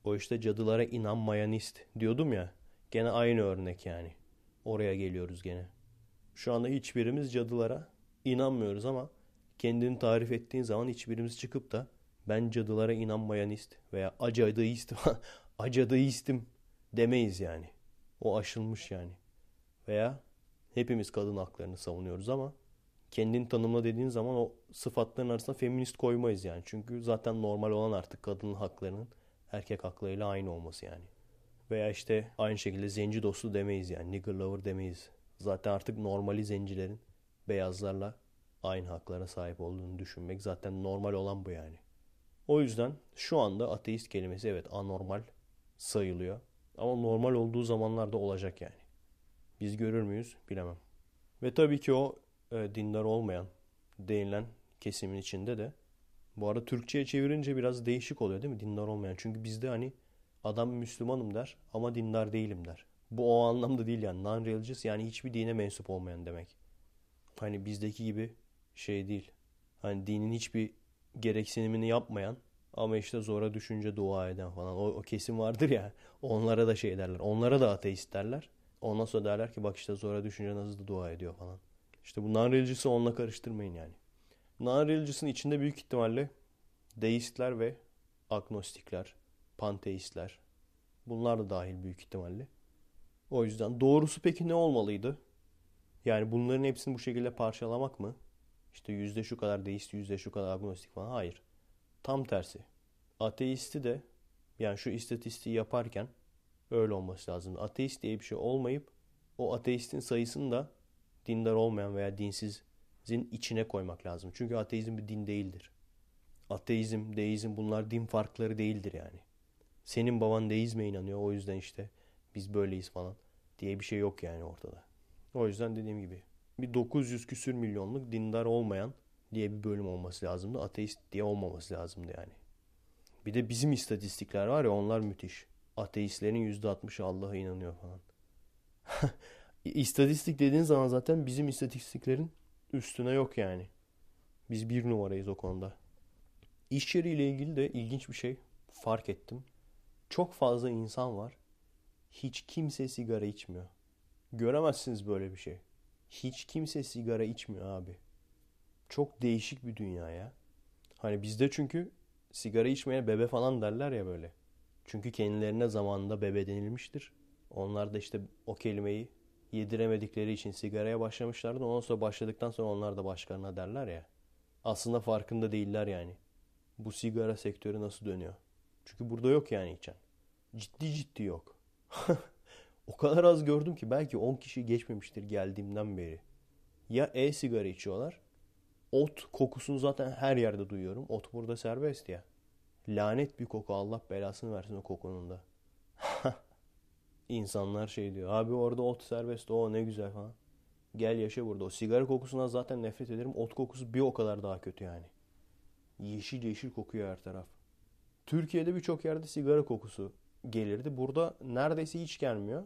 O işte cadılara inanmayanist diyordum ya. Gene aynı örnek yani. Oraya geliyoruz gene. Şu anda hiçbirimiz cadılara inanmıyoruz ama kendini tarif ettiğin zaman hiçbirimiz çıkıp da ben cadılara inanmayanist veya acadeist, <laughs> acadeistim demeyiz yani. O aşılmış yani. Veya hepimiz kadın haklarını savunuyoruz ama kendini tanımla dediğin zaman o sıfatların arasına feminist koymayız yani. Çünkü zaten normal olan artık kadın haklarının erkek haklarıyla aynı olması yani. Veya işte aynı şekilde zenci dostu demeyiz yani. Nigger lover demeyiz. Zaten artık normali zencilerin beyazlarla aynı haklara sahip olduğunu düşünmek zaten normal olan bu yani. O yüzden şu anda ateist kelimesi evet anormal sayılıyor. Ama normal olduğu zamanlarda olacak yani. Biz görür müyüz bilemem. Ve tabii ki o e, dindar olmayan değinilen kesimin içinde de bu arada Türkçe'ye çevirince biraz değişik oluyor değil mi? Dindar olmayan. Çünkü bizde hani adam Müslümanım der ama dindar değilim der. Bu o anlamda değil yani. Non-religious yani hiçbir dine mensup olmayan demek. Hani bizdeki gibi şey değil. Hani dinin hiçbir gereksinimini yapmayan ama işte zora düşünce dua eden falan o, o kesim vardır ya onlara da şey derler onlara da ateist derler ondan sonra derler ki bak işte zora düşünce nasıl da dua ediyor falan. İşte bu non-religious'ı onunla karıştırmayın yani. Non-religious'ın içinde büyük ihtimalle deistler ve agnostikler, panteistler bunlar da dahil büyük ihtimalle. O yüzden doğrusu peki ne olmalıydı? Yani bunların hepsini bu şekilde parçalamak mı? İşte yüzde şu kadar deist, yüzde şu kadar agnostik falan. Hayır. Tam tersi. Ateisti de yani şu istatistiği yaparken öyle olması lazım. Ateist diye bir şey olmayıp o ateistin sayısını da dindar olmayan veya dinsizin içine koymak lazım. Çünkü ateizm bir din değildir. Ateizm, deizm bunlar din farkları değildir yani. Senin baban deizme inanıyor o yüzden işte biz böyleyiz falan diye bir şey yok yani ortada. O yüzden dediğim gibi bir 900 küsür milyonluk dindar olmayan diye bir bölüm olması lazımdı. Ateist diye olmaması lazımdı yani. Bir de bizim istatistikler var ya onlar müthiş. Ateistlerin %60'ı Allah'a inanıyor falan. <laughs> İstatistik dediğin zaman zaten bizim istatistiklerin üstüne yok yani. Biz bir numarayız o konuda. İş yeriyle ilgili de ilginç bir şey fark ettim. Çok fazla insan var. Hiç kimse sigara içmiyor. Göremezsiniz böyle bir şey hiç kimse sigara içmiyor abi. Çok değişik bir dünya ya. Hani bizde çünkü sigara içmeyen bebe falan derler ya böyle. Çünkü kendilerine zamanında bebe denilmiştir. Onlar da işte o kelimeyi yediremedikleri için sigaraya başlamışlardı. Ondan sonra başladıktan sonra onlar da başkalarına derler ya. Aslında farkında değiller yani. Bu sigara sektörü nasıl dönüyor? Çünkü burada yok yani içen. Ciddi ciddi yok. <laughs> O kadar az gördüm ki belki 10 kişi geçmemiştir geldiğimden beri. Ya e-sigara içiyorlar. Ot kokusunu zaten her yerde duyuyorum. Ot burada serbest ya. Lanet bir koku Allah belasını versin o kokunun da. <laughs> İnsanlar şey diyor. Abi orada ot serbest. O ne güzel falan. Gel yaşa burada. O sigara kokusuna zaten nefret ederim. Ot kokusu bir o kadar daha kötü yani. Yeşil yeşil kokuyor her taraf. Türkiye'de birçok yerde sigara kokusu gelirdi. Burada neredeyse hiç gelmiyor.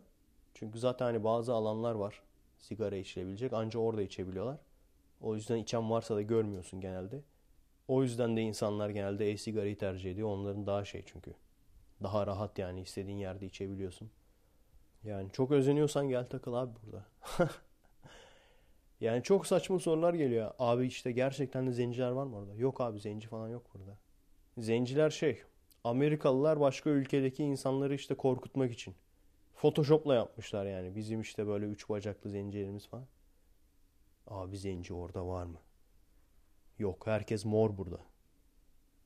Çünkü zaten hani bazı alanlar var sigara içilebilecek anca orada içebiliyorlar. O yüzden içen varsa da görmüyorsun genelde. O yüzden de insanlar genelde e-sigarayı tercih ediyor. Onların daha şey çünkü. Daha rahat yani istediğin yerde içebiliyorsun. Yani çok özeniyorsan gel takıl abi burada. <laughs> yani çok saçma sorular geliyor. Abi işte gerçekten de zenciler var mı orada? Yok abi zenci falan yok burada. Zenciler şey Amerikalılar başka ülkedeki insanları işte korkutmak için. Photoshop'la yapmışlar yani. Bizim işte böyle üç bacaklı zencilerimiz falan. Abi zenci orada var mı? Yok herkes mor burada.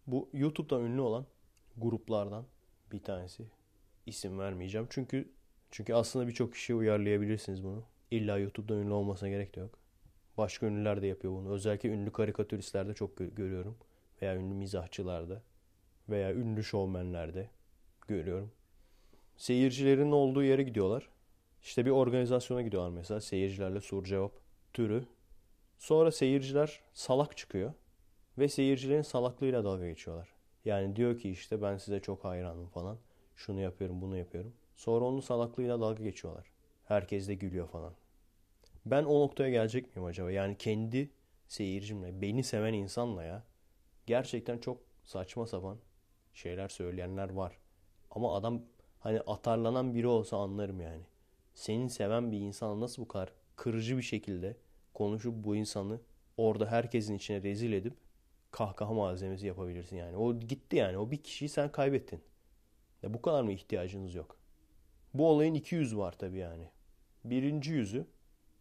Bu YouTube'da ünlü olan gruplardan bir tanesi. İsim vermeyeceğim çünkü çünkü aslında birçok kişi uyarlayabilirsiniz bunu. İlla YouTube'da ünlü olmasına gerek de yok. Başka ünlüler de yapıyor bunu. Özellikle ünlü karikatüristlerde çok görüyorum. Veya ünlü mizahçılarda. Veya ünlü şovmenlerde görüyorum. Seyircilerin olduğu yere gidiyorlar. İşte bir organizasyona gidiyorlar mesela seyircilerle soru cevap türü. Sonra seyirciler salak çıkıyor ve seyircilerin salaklığıyla dalga geçiyorlar. Yani diyor ki işte ben size çok hayranım falan. Şunu yapıyorum, bunu yapıyorum. Sonra onun salaklığıyla dalga geçiyorlar. Herkes de gülüyor falan. Ben o noktaya gelecek miyim acaba? Yani kendi seyircimle, beni seven insanla ya. Gerçekten çok saçma sapan şeyler söyleyenler var. Ama adam hani atarlanan biri olsa anlarım yani. Seni seven bir insan nasıl bu kadar kırıcı bir şekilde konuşup bu insanı orada herkesin içine rezil edip kahkaha malzemesi yapabilirsin yani. O gitti yani. O bir kişiyi sen kaybettin. Ya bu kadar mı ihtiyacınız yok? Bu olayın iki yüzü var tabii yani. Birinci yüzü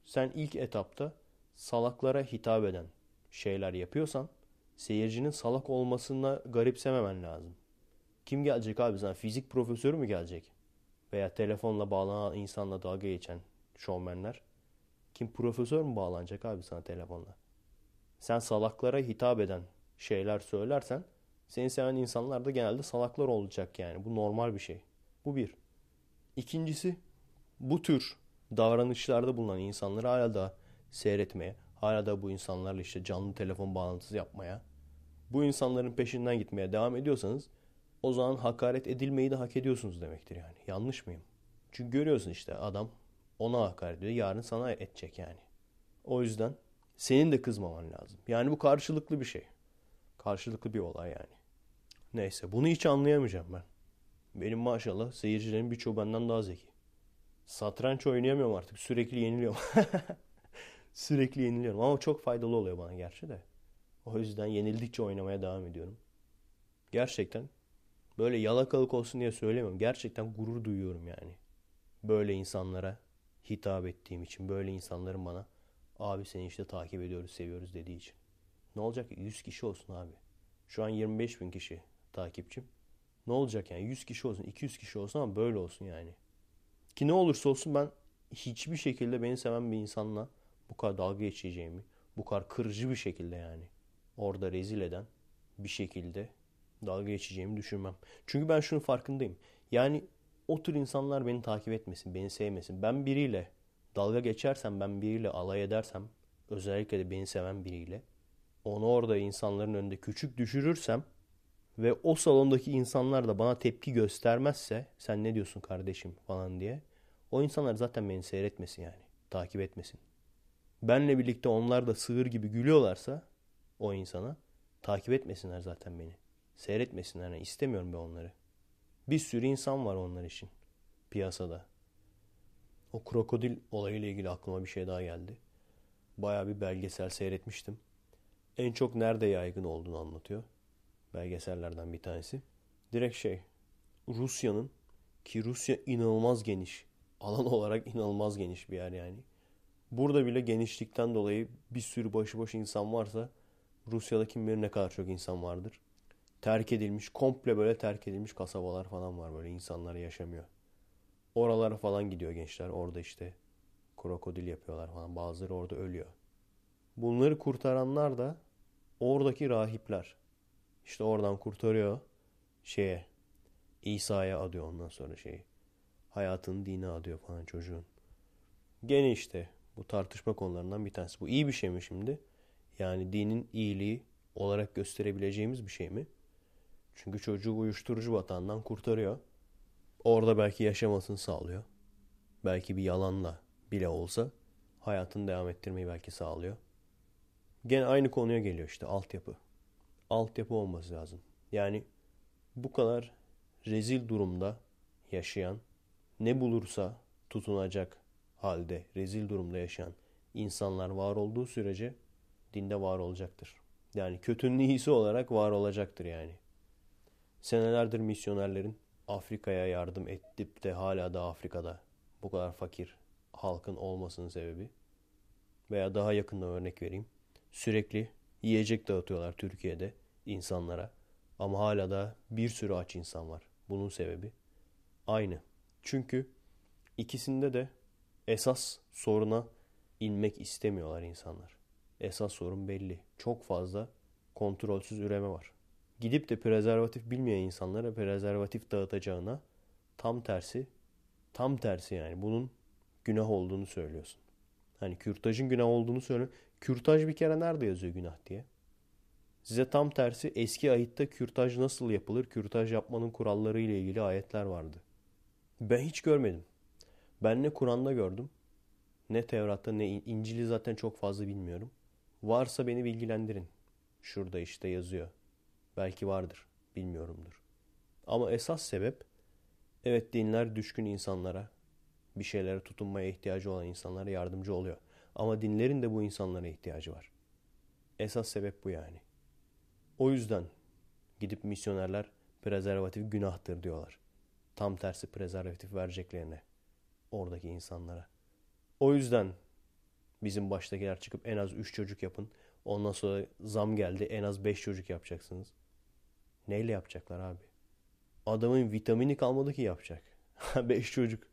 sen ilk etapta salaklara hitap eden şeyler yapıyorsan seyircinin salak olmasına garipsememen lazım. Kim gelecek abi sana? Fizik profesörü mü gelecek? Veya telefonla bağlanan insanla dalga geçen şovmenler. Kim profesör mü bağlanacak abi sana telefonla? Sen salaklara hitap eden şeyler söylersen seni seven insanlar da genelde salaklar olacak yani. Bu normal bir şey. Bu bir. İkincisi bu tür davranışlarda bulunan insanları hala da seyretmeye, hala da bu insanlarla işte canlı telefon bağlantısı yapmaya, bu insanların peşinden gitmeye devam ediyorsanız o zaman hakaret edilmeyi de hak ediyorsunuz demektir yani. Yanlış mıyım? Çünkü görüyorsun işte adam ona hakaret ediyor. Yarın sana edecek yani. O yüzden senin de kızmaman lazım. Yani bu karşılıklı bir şey. Karşılıklı bir olay yani. Neyse bunu hiç anlayamayacağım ben. Benim maşallah seyircilerim birçoğu benden daha zeki. Satranç oynayamıyorum artık. Sürekli yeniliyorum. <laughs> Sürekli yeniliyorum ama çok faydalı oluyor bana gerçi de. O yüzden yenildikçe oynamaya devam ediyorum. Gerçekten Böyle yalakalık olsun diye söylemiyorum. Gerçekten gurur duyuyorum yani. Böyle insanlara hitap ettiğim için. Böyle insanların bana abi seni işte takip ediyoruz, seviyoruz dediği için. Ne olacak? ki 100 kişi olsun abi. Şu an 25 bin kişi takipçim. Ne olacak yani? 100 kişi olsun, 200 kişi olsun ama böyle olsun yani. Ki ne olursa olsun ben hiçbir şekilde beni seven bir insanla bu kadar dalga geçeceğimi, bu kadar kırıcı bir şekilde yani orada rezil eden bir şekilde dalga geçeceğimi düşünmem. Çünkü ben şunun farkındayım. Yani o tür insanlar beni takip etmesin, beni sevmesin. Ben biriyle dalga geçersem, ben biriyle alay edersem, özellikle de beni seven biriyle, onu orada insanların önünde küçük düşürürsem ve o salondaki insanlar da bana tepki göstermezse, sen ne diyorsun kardeşim falan diye, o insanlar zaten beni seyretmesin yani, takip etmesin. Benle birlikte onlar da sığır gibi gülüyorlarsa o insana takip etmesinler zaten beni. Seyretmesinler. Yani istemiyorum ben onları. Bir sürü insan var onlar için. Piyasada. O krokodil olayıyla ilgili aklıma bir şey daha geldi. Baya bir belgesel seyretmiştim. En çok nerede yaygın olduğunu anlatıyor. Belgesellerden bir tanesi. Direkt şey. Rusya'nın ki Rusya inanılmaz geniş. Alan <laughs> olarak inanılmaz geniş bir yer yani. Burada bile genişlikten dolayı bir sürü başıboş insan varsa Rusya'da kim bilir ne kadar çok insan vardır terk edilmiş, komple böyle terk edilmiş kasabalar falan var böyle insanlar yaşamıyor. Oralara falan gidiyor gençler. Orada işte krokodil yapıyorlar falan. Bazıları orada ölüyor. Bunları kurtaranlar da oradaki rahipler. İşte oradan kurtarıyor şeye. İsa'ya adıyor ondan sonra şeyi. Hayatın dine adıyor falan çocuğun. Gene işte bu tartışma konularından bir tanesi. Bu iyi bir şey mi şimdi? Yani dinin iyiliği olarak gösterebileceğimiz bir şey mi? Çünkü çocuğu uyuşturucu batağından kurtarıyor. Orada belki yaşamasını sağlıyor. Belki bir yalanla bile olsa hayatını devam ettirmeyi belki sağlıyor. Gene aynı konuya geliyor işte altyapı. Altyapı olması lazım. Yani bu kadar rezil durumda yaşayan, ne bulursa tutunacak halde rezil durumda yaşayan insanlar var olduğu sürece dinde var olacaktır. Yani kötünün iyisi olarak var olacaktır yani. Senelerdir misyonerlerin Afrika'ya yardım ettip de hala da Afrika'da bu kadar fakir halkın olmasının sebebi veya daha yakında örnek vereyim. Sürekli yiyecek dağıtıyorlar Türkiye'de insanlara ama hala da bir sürü aç insan var. Bunun sebebi aynı. Çünkü ikisinde de esas soruna inmek istemiyorlar insanlar. Esas sorun belli. Çok fazla kontrolsüz üreme var gidip de prezervatif bilmeyen insanlara prezervatif dağıtacağına tam tersi tam tersi yani bunun günah olduğunu söylüyorsun. Hani kürtajın günah olduğunu söyle. Kürtaj bir kere nerede yazıyor günah diye? Size tam tersi eski ayette kürtaj nasıl yapılır, kürtaj yapmanın kuralları ile ilgili ayetler vardı. Ben hiç görmedim. Ben ne Kur'an'da gördüm, ne Tevrat'ta ne İncil'i zaten çok fazla bilmiyorum. Varsa beni bilgilendirin. Şurada işte yazıyor. Belki vardır, bilmiyorumdur. Ama esas sebep, evet dinler düşkün insanlara, bir şeylere tutunmaya ihtiyacı olan insanlara yardımcı oluyor. Ama dinlerin de bu insanlara ihtiyacı var. Esas sebep bu yani. O yüzden gidip misyonerler prezervatif günahtır diyorlar. Tam tersi prezervatif vereceklerine oradaki insanlara. O yüzden bizim baştakiler çıkıp en az 3 çocuk yapın. Ondan sonra zam geldi en az 5 çocuk yapacaksınız. Neyle yapacaklar abi? Adamın vitamini kalmadı ki yapacak. <laughs> Beş çocuk.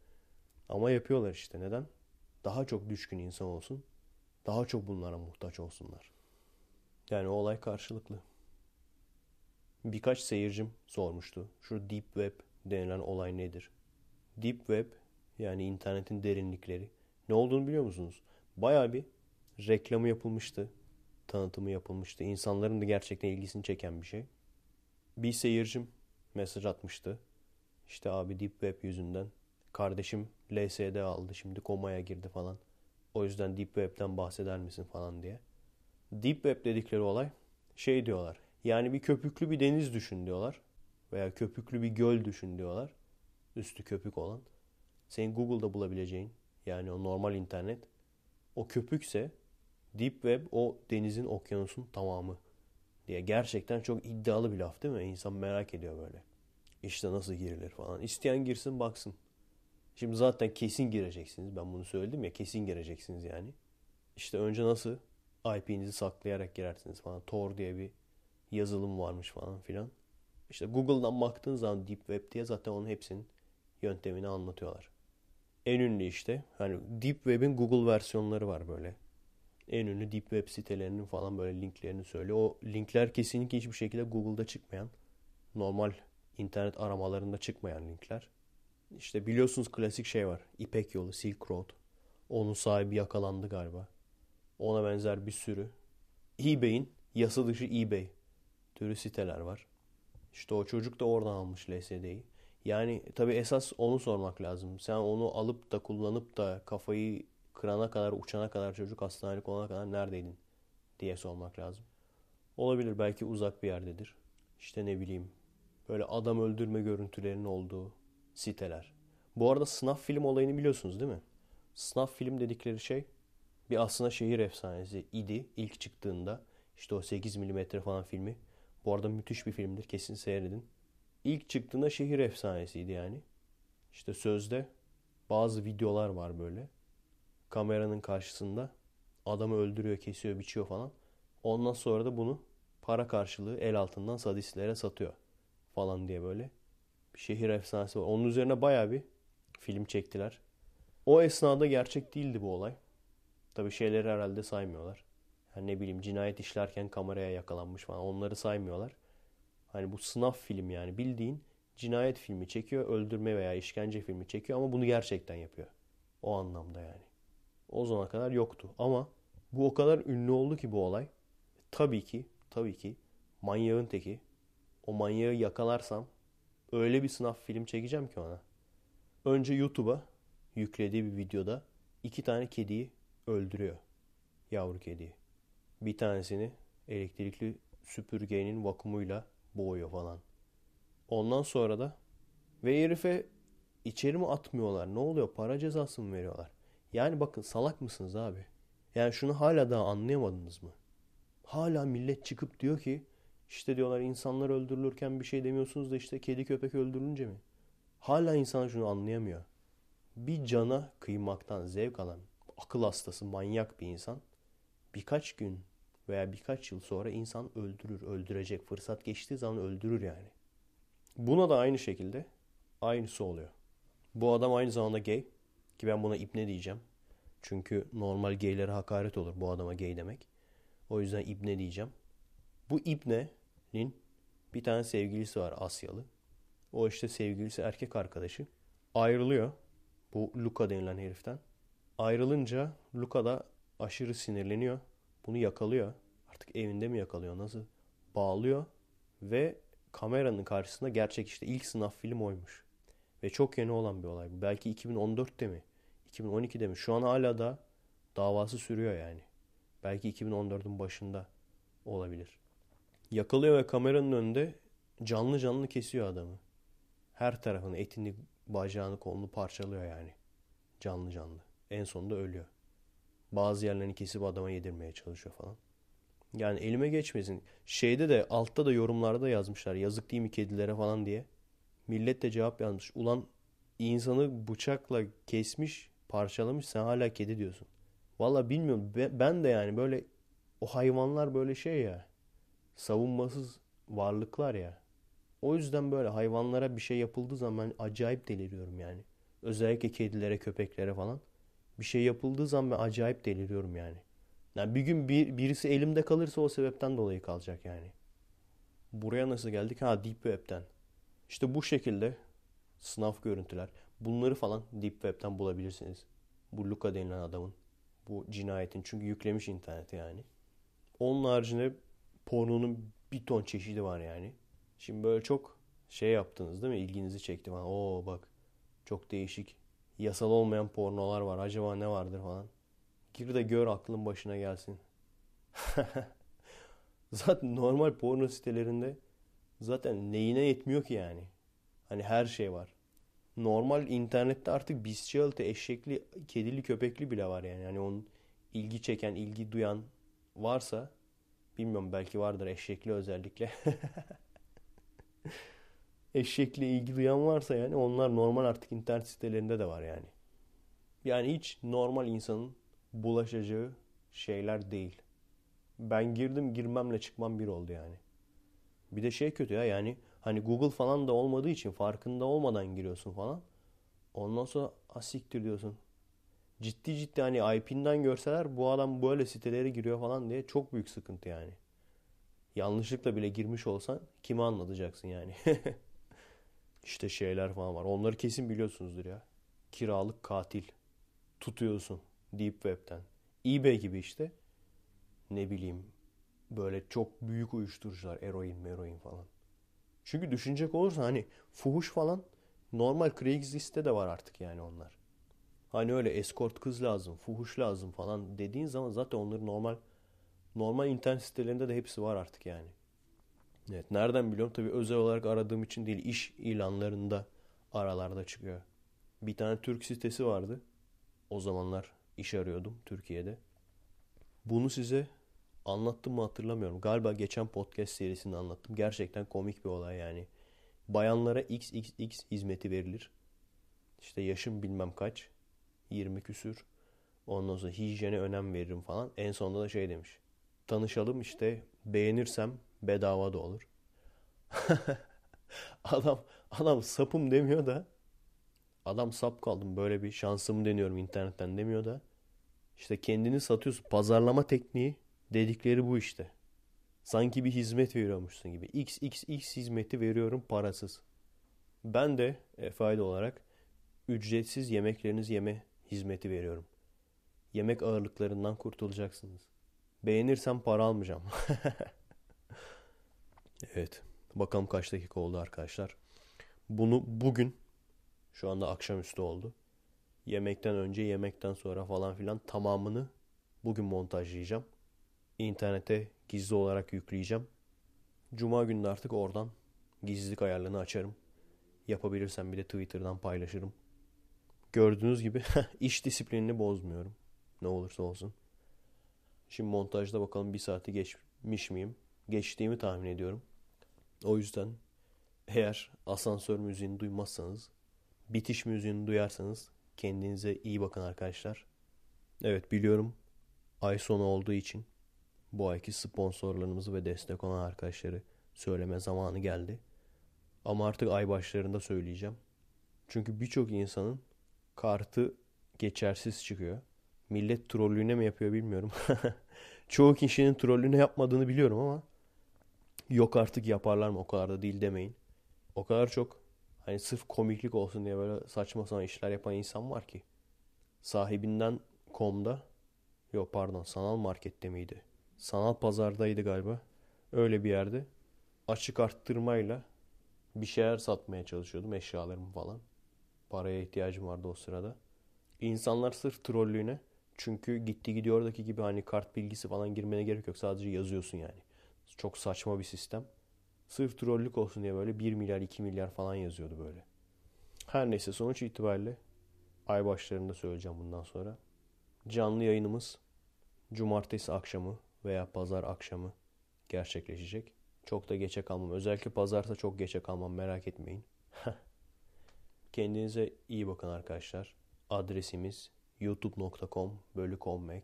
Ama yapıyorlar işte. Neden? Daha çok düşkün insan olsun. Daha çok bunlara muhtaç olsunlar. Yani o olay karşılıklı. Birkaç seyircim sormuştu. Şu Deep Web denilen olay nedir? Deep Web yani internetin derinlikleri. Ne olduğunu biliyor musunuz? Baya bir reklamı yapılmıştı. Tanıtımı yapılmıştı. İnsanların da gerçekten ilgisini çeken bir şey bir seyircim mesaj atmıştı. İşte abi Deep Web yüzünden. Kardeşim LSD aldı şimdi komaya girdi falan. O yüzden Deep Web'den bahseder misin falan diye. Deep Web dedikleri olay şey diyorlar. Yani bir köpüklü bir deniz düşün diyorlar. Veya köpüklü bir göl düşün diyorlar. Üstü köpük olan. Senin Google'da bulabileceğin yani o normal internet. O köpükse Deep Web o denizin okyanusun tamamı diye gerçekten çok iddialı bir laf değil mi? İnsan merak ediyor böyle. İşte nasıl girilir falan. İsteyen girsin baksın. Şimdi zaten kesin gireceksiniz. Ben bunu söyledim ya kesin gireceksiniz yani. İşte önce nasıl IP'nizi saklayarak girersiniz falan. Tor diye bir yazılım varmış falan filan. İşte Google'dan baktığın zaman Deep Web diye zaten onun hepsinin yöntemini anlatıyorlar. En ünlü işte hani Deep Web'in Google versiyonları var böyle en ünlü deep web sitelerinin falan böyle linklerini söylüyor. O linkler kesinlikle hiçbir şekilde Google'da çıkmayan, normal internet aramalarında çıkmayan linkler. İşte biliyorsunuz klasik şey var. İpek yolu, Silk Road. Onun sahibi yakalandı galiba. Ona benzer bir sürü. eBay'in yasa dışı eBay türü siteler var. İşte o çocuk da oradan almış LSD'yi. Yani tabii esas onu sormak lazım. Sen onu alıp da kullanıp da kafayı kırana kadar, uçana kadar, çocuk hastanelik olana kadar neredeydin diye sormak lazım. Olabilir belki uzak bir yerdedir. İşte ne bileyim böyle adam öldürme görüntülerinin olduğu siteler. Bu arada sınav film olayını biliyorsunuz değil mi? Sınav film dedikleri şey bir aslında şehir efsanesi idi ilk çıktığında. işte o 8 mm falan filmi. Bu arada müthiş bir filmdir kesin seyredin. İlk çıktığında şehir efsanesiydi yani. İşte sözde bazı videolar var böyle kameranın karşısında. Adamı öldürüyor, kesiyor, biçiyor falan. Ondan sonra da bunu para karşılığı el altından sadistlere satıyor falan diye böyle bir şehir efsanesi var. Onun üzerine baya bir film çektiler. O esnada gerçek değildi bu olay. Tabi şeyleri herhalde saymıyorlar. Yani ne bileyim cinayet işlerken kameraya yakalanmış falan onları saymıyorlar. Hani bu sınav film yani bildiğin cinayet filmi çekiyor, öldürme veya işkence filmi çekiyor ama bunu gerçekten yapıyor. O anlamda yani o zamana kadar yoktu. Ama bu o kadar ünlü oldu ki bu olay. Tabii ki, tabii ki manyağın teki. O manyağı yakalarsam öyle bir sınav film çekeceğim ki ona. Önce YouTube'a yüklediği bir videoda iki tane kediyi öldürüyor. Yavru kediyi. Bir tanesini elektrikli süpürgenin vakumuyla boğuyor falan. Ondan sonra da ve herife içeri mi atmıyorlar? Ne oluyor? Para cezası mı veriyorlar? Yani bakın salak mısınız abi? Yani şunu hala daha anlayamadınız mı? Hala millet çıkıp diyor ki işte diyorlar insanlar öldürülürken bir şey demiyorsunuz da işte kedi köpek öldürülünce mi? Hala insan şunu anlayamıyor. Bir cana kıymaktan zevk alan akıl hastası manyak bir insan birkaç gün veya birkaç yıl sonra insan öldürür, öldürecek. Fırsat geçtiği zaman öldürür yani. Buna da aynı şekilde aynısı oluyor. Bu adam aynı zamanda gay. Ki ben buna ibne diyeceğim. Çünkü normal geylere hakaret olur bu adama Gey demek. O yüzden ibne diyeceğim. Bu ibnenin bir tane sevgilisi var Asyalı. O işte sevgilisi erkek arkadaşı. Ayrılıyor bu Luka denilen heriften. Ayrılınca Luka da aşırı sinirleniyor. Bunu yakalıyor. Artık evinde mi yakalıyor nasıl? Bağlıyor ve kameranın karşısında gerçek işte ilk sınav film oymuş. Ve çok yeni olan bir olay bu. Belki 2014'te mi? 2012'de mi? Şu an hala da davası sürüyor yani. Belki 2014'ün başında olabilir. Yakalıyor ve kameranın önünde canlı canlı kesiyor adamı. Her tarafını, etini, bacağını, kolunu parçalıyor yani. Canlı canlı. En sonunda ölüyor. Bazı yerlerini kesip adama yedirmeye çalışıyor falan. Yani elime geçmesin. Şeyde de altta da yorumlarda yazmışlar. Yazık değil mi kedilere falan diye. Millet de cevap yazmış. Ulan insanı bıçakla kesmiş parçalamış sen hala kedi diyorsun. Valla bilmiyorum ben de yani böyle o hayvanlar böyle şey ya savunmasız varlıklar ya. O yüzden böyle hayvanlara bir şey yapıldığı zaman acayip deliriyorum yani. Özellikle kedilere, köpeklere falan. Bir şey yapıldığı zaman ben acayip deliriyorum yani. Yani bir gün bir, birisi elimde kalırsa o sebepten dolayı kalacak yani. Buraya nasıl geldik? Ha Deep Web'den. İşte bu şekilde sınav görüntüler. Bunları falan Deep Web'ten bulabilirsiniz. Bu Luca denilen adamın. Bu cinayetin. Çünkü yüklemiş internete yani. Onun haricinde pornonun bir ton çeşidi var yani. Şimdi böyle çok şey yaptınız değil mi? İlginizi çekti falan. Oo bak çok değişik. Yasal olmayan pornolar var. Acaba ne vardır falan. Gir de gör aklın başına gelsin. <laughs> zaten normal porno sitelerinde zaten neyine yetmiyor ki yani. Hani her şey var normal internette artık bestiality, eşekli, kedili, köpekli bile var yani. Yani onun ilgi çeken, ilgi duyan varsa bilmiyorum belki vardır eşekli özellikle. <laughs> eşekli ilgi duyan varsa yani onlar normal artık internet sitelerinde de var yani. Yani hiç normal insanın bulaşacağı şeyler değil. Ben girdim girmemle çıkmam bir oldu yani. Bir de şey kötü ya yani Hani Google falan da olmadığı için farkında olmadan giriyorsun falan. Ondan sonra asiktir diyorsun. Ciddi ciddi hani IP'nden görseler bu adam böyle sitelere giriyor falan diye çok büyük sıkıntı yani. Yanlışlıkla bile girmiş olsan kime anlatacaksın yani. <laughs> İşte şeyler falan var. Onları kesin biliyorsunuzdur ya. Kiralık katil. Tutuyorsun Deep Web'ten. eBay gibi işte. Ne bileyim böyle çok büyük uyuşturucular. Eroin, meroin falan. Çünkü düşünecek olursan hani fuhuş falan normal Craigslist'te de var artık yani onlar. Hani öyle escort kız lazım, fuhuş lazım falan dediğin zaman zaten onları normal normal internet sitelerinde de hepsi var artık yani. Evet nereden biliyorum tabii özel olarak aradığım için değil iş ilanlarında aralarda çıkıyor. Bir tane Türk sitesi vardı. O zamanlar iş arıyordum Türkiye'de. Bunu size Anlattım mı hatırlamıyorum. Galiba geçen podcast serisinde anlattım. Gerçekten komik bir olay yani. Bayanlara XXX hizmeti verilir. İşte yaşım bilmem kaç. 20 küsür. Ondan sonra hijyene önem veririm falan. En sonunda da şey demiş. Tanışalım işte beğenirsem bedava da olur. <laughs> adam adam sapım demiyor da adam sap kaldım böyle bir şansımı deniyorum internetten demiyor da işte kendini satıyorsun pazarlama tekniği Dedikleri bu işte. Sanki bir hizmet veriyormuşsun gibi. X, X, X hizmeti veriyorum parasız. Ben de e, fayda olarak ücretsiz yemekleriniz yeme hizmeti veriyorum. Yemek ağırlıklarından kurtulacaksınız. Beğenirsem para almayacağım. <laughs> evet. Bakalım kaç dakika oldu arkadaşlar. Bunu bugün şu anda akşamüstü oldu. Yemekten önce yemekten sonra falan filan tamamını bugün montajlayacağım internete gizli olarak yükleyeceğim. Cuma günü artık oradan gizlilik ayarlarını açarım. Yapabilirsem bir de Twitter'dan paylaşırım. Gördüğünüz gibi <laughs> iş disiplinini bozmuyorum. Ne olursa olsun. Şimdi montajda bakalım bir saati geçmiş miyim? Geçtiğimi tahmin ediyorum. O yüzden eğer asansör müziğini duymazsanız, bitiş müziğini duyarsanız kendinize iyi bakın arkadaşlar. Evet biliyorum ay sonu olduğu için bu ayki sponsorlarımızı ve destek olan arkadaşları söyleme zamanı geldi. Ama artık ay başlarında söyleyeceğim. Çünkü birçok insanın kartı geçersiz çıkıyor. Millet trollüğüne mi yapıyor bilmiyorum. <laughs> Çoğu kişinin trollüğüne yapmadığını biliyorum ama yok artık yaparlar mı o kadar da değil demeyin. O kadar çok hani sırf komiklik olsun diye böyle saçma sapan işler yapan insan var ki. Sahibinden komda yok pardon sanal markette miydi? sanal pazardaydı galiba. Öyle bir yerde açık arttırmayla bir şeyler satmaya çalışıyordum eşyalarımı falan. Paraya ihtiyacım vardı o sırada. İnsanlar sırf trollüğüne çünkü gitti gidiyordaki gibi hani kart bilgisi falan girmene gerek yok. Sadece yazıyorsun yani. Çok saçma bir sistem. Sırf trollük olsun diye böyle 1 milyar 2 milyar falan yazıyordu böyle. Her neyse sonuç itibariyle ay başlarında söyleyeceğim bundan sonra. Canlı yayınımız cumartesi akşamı veya pazar akşamı gerçekleşecek. Çok da geçe kalmam. Özellikle pazarsa çok geçe kalmam merak etmeyin. <laughs> Kendinize iyi bakın arkadaşlar. Adresimiz youtube.com bölü kommek,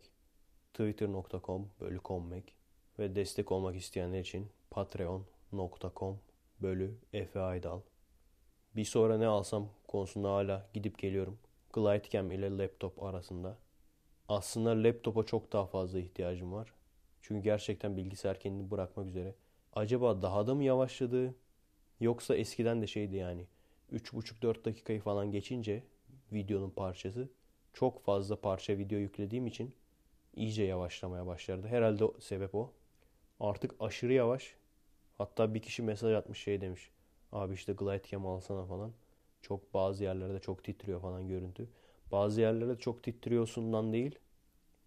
twitter.com bölü kommek ve destek olmak isteyenler için patreon.com bölü Efe Aydal. Bir sonra ne alsam konusunda hala gidip geliyorum. Glidecam ile laptop arasında. Aslında laptopa çok daha fazla ihtiyacım var. Çünkü gerçekten bilgisayar kendini bırakmak üzere. Acaba daha da mı yavaşladı? Yoksa eskiden de şeydi yani. 3,5-4 dakikayı falan geçince videonun parçası çok fazla parça video yüklediğim için iyice yavaşlamaya başladı. Herhalde o, sebep o. Artık aşırı yavaş. Hatta bir kişi mesaj atmış şey demiş. Abi işte Glidecam alsana falan. Çok bazı yerlerde çok titriyor falan görüntü. Bazı yerlerde çok titriyorsundan değil.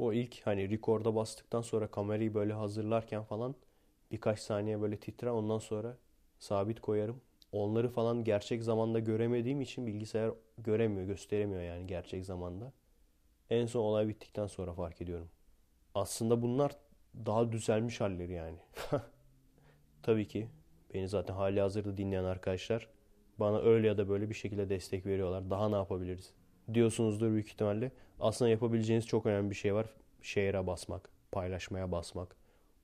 O ilk hani rekorda bastıktan sonra kamerayı böyle hazırlarken falan birkaç saniye böyle titre ondan sonra sabit koyarım. Onları falan gerçek zamanda göremediğim için bilgisayar göremiyor, gösteremiyor yani gerçek zamanda. En son olay bittikten sonra fark ediyorum. Aslında bunlar daha düzelmiş halleri yani. <laughs> Tabii ki beni zaten hali hazırda dinleyen arkadaşlar bana öyle ya da böyle bir şekilde destek veriyorlar. Daha ne yapabiliriz? diyorsunuzdur büyük ihtimalle. Aslında yapabileceğiniz çok önemli bir şey var. Şehre basmak, paylaşmaya basmak.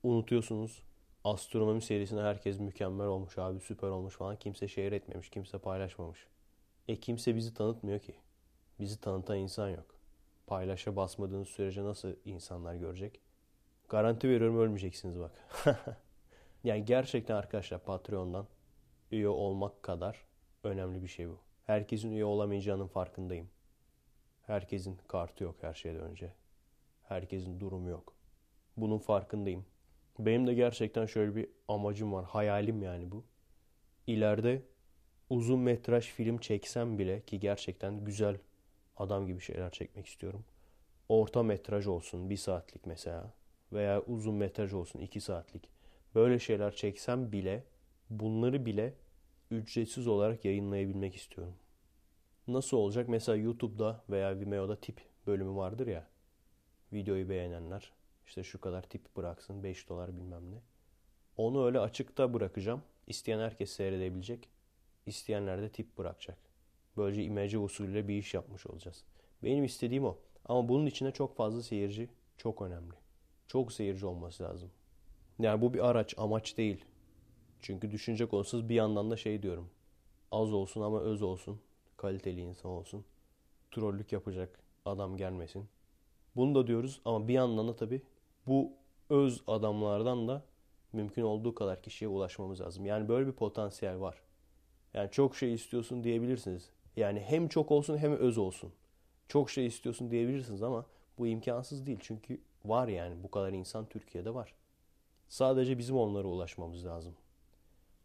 Unutuyorsunuz. Astronomi serisinde herkes mükemmel olmuş abi süper olmuş falan. Kimse şehir etmemiş, kimse paylaşmamış. E kimse bizi tanıtmıyor ki. Bizi tanıtan insan yok. Paylaşa basmadığınız sürece nasıl insanlar görecek? Garanti veriyorum ölmeyeceksiniz bak. <laughs> yani gerçekten arkadaşlar Patreon'dan üye olmak kadar önemli bir şey bu. Herkesin üye olamayacağının farkındayım. Herkesin kartı yok her şeyden önce. Herkesin durumu yok. Bunun farkındayım. Benim de gerçekten şöyle bir amacım var. Hayalim yani bu. İleride uzun metraj film çeksem bile ki gerçekten güzel adam gibi şeyler çekmek istiyorum. Orta metraj olsun bir saatlik mesela veya uzun metraj olsun iki saatlik. Böyle şeyler çeksem bile bunları bile ücretsiz olarak yayınlayabilmek istiyorum. Nasıl olacak? Mesela YouTube'da veya Vimeo'da tip bölümü vardır ya. Videoyu beğenenler işte şu kadar tip bıraksın 5 dolar bilmem ne. Onu öyle açıkta bırakacağım. İsteyen herkes seyredebilecek. İsteyenler de tip bırakacak. Böylece imece usulüyle bir iş yapmış olacağız. Benim istediğim o. Ama bunun içine çok fazla seyirci çok önemli. Çok seyirci olması lazım. Yani bu bir araç, amaç değil. Çünkü düşünce konusuz bir yandan da şey diyorum. Az olsun ama öz olsun kaliteli insan olsun. Trollük yapacak adam gelmesin. Bunu da diyoruz ama bir yandan da tabii bu öz adamlardan da mümkün olduğu kadar kişiye ulaşmamız lazım. Yani böyle bir potansiyel var. Yani çok şey istiyorsun diyebilirsiniz. Yani hem çok olsun hem öz olsun. Çok şey istiyorsun diyebilirsiniz ama bu imkansız değil. Çünkü var yani bu kadar insan Türkiye'de var. Sadece bizim onlara ulaşmamız lazım.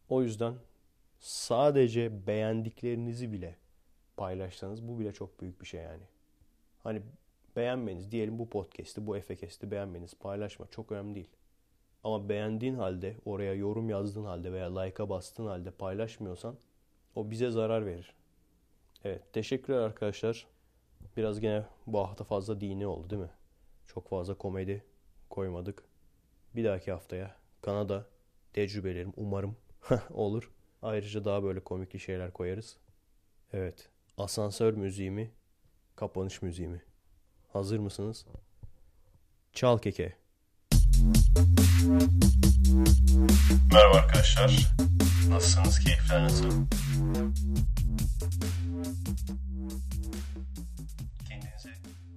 O yüzden sadece beğendiklerinizi bile paylaşsanız bu bile çok büyük bir şey yani. Hani beğenmeniz diyelim bu podcast'i, bu efekesti beğenmeniz, paylaşma çok önemli değil. Ama beğendiğin halde, oraya yorum yazdığın halde veya like'a bastığın halde paylaşmıyorsan o bize zarar verir. Evet, teşekkürler arkadaşlar. Biraz gene bu hafta fazla dini oldu değil mi? Çok fazla komedi koymadık. Bir dahaki haftaya Kanada tecrübelerim umarım <laughs> olur. Ayrıca daha böyle komikli şeyler koyarız. Evet. Asansör müziği mi? Kapanış müziği mi? Hazır mısınız? Çal keke. Merhaba arkadaşlar. Nasılsınız? Keyifler nasıl? Kendinize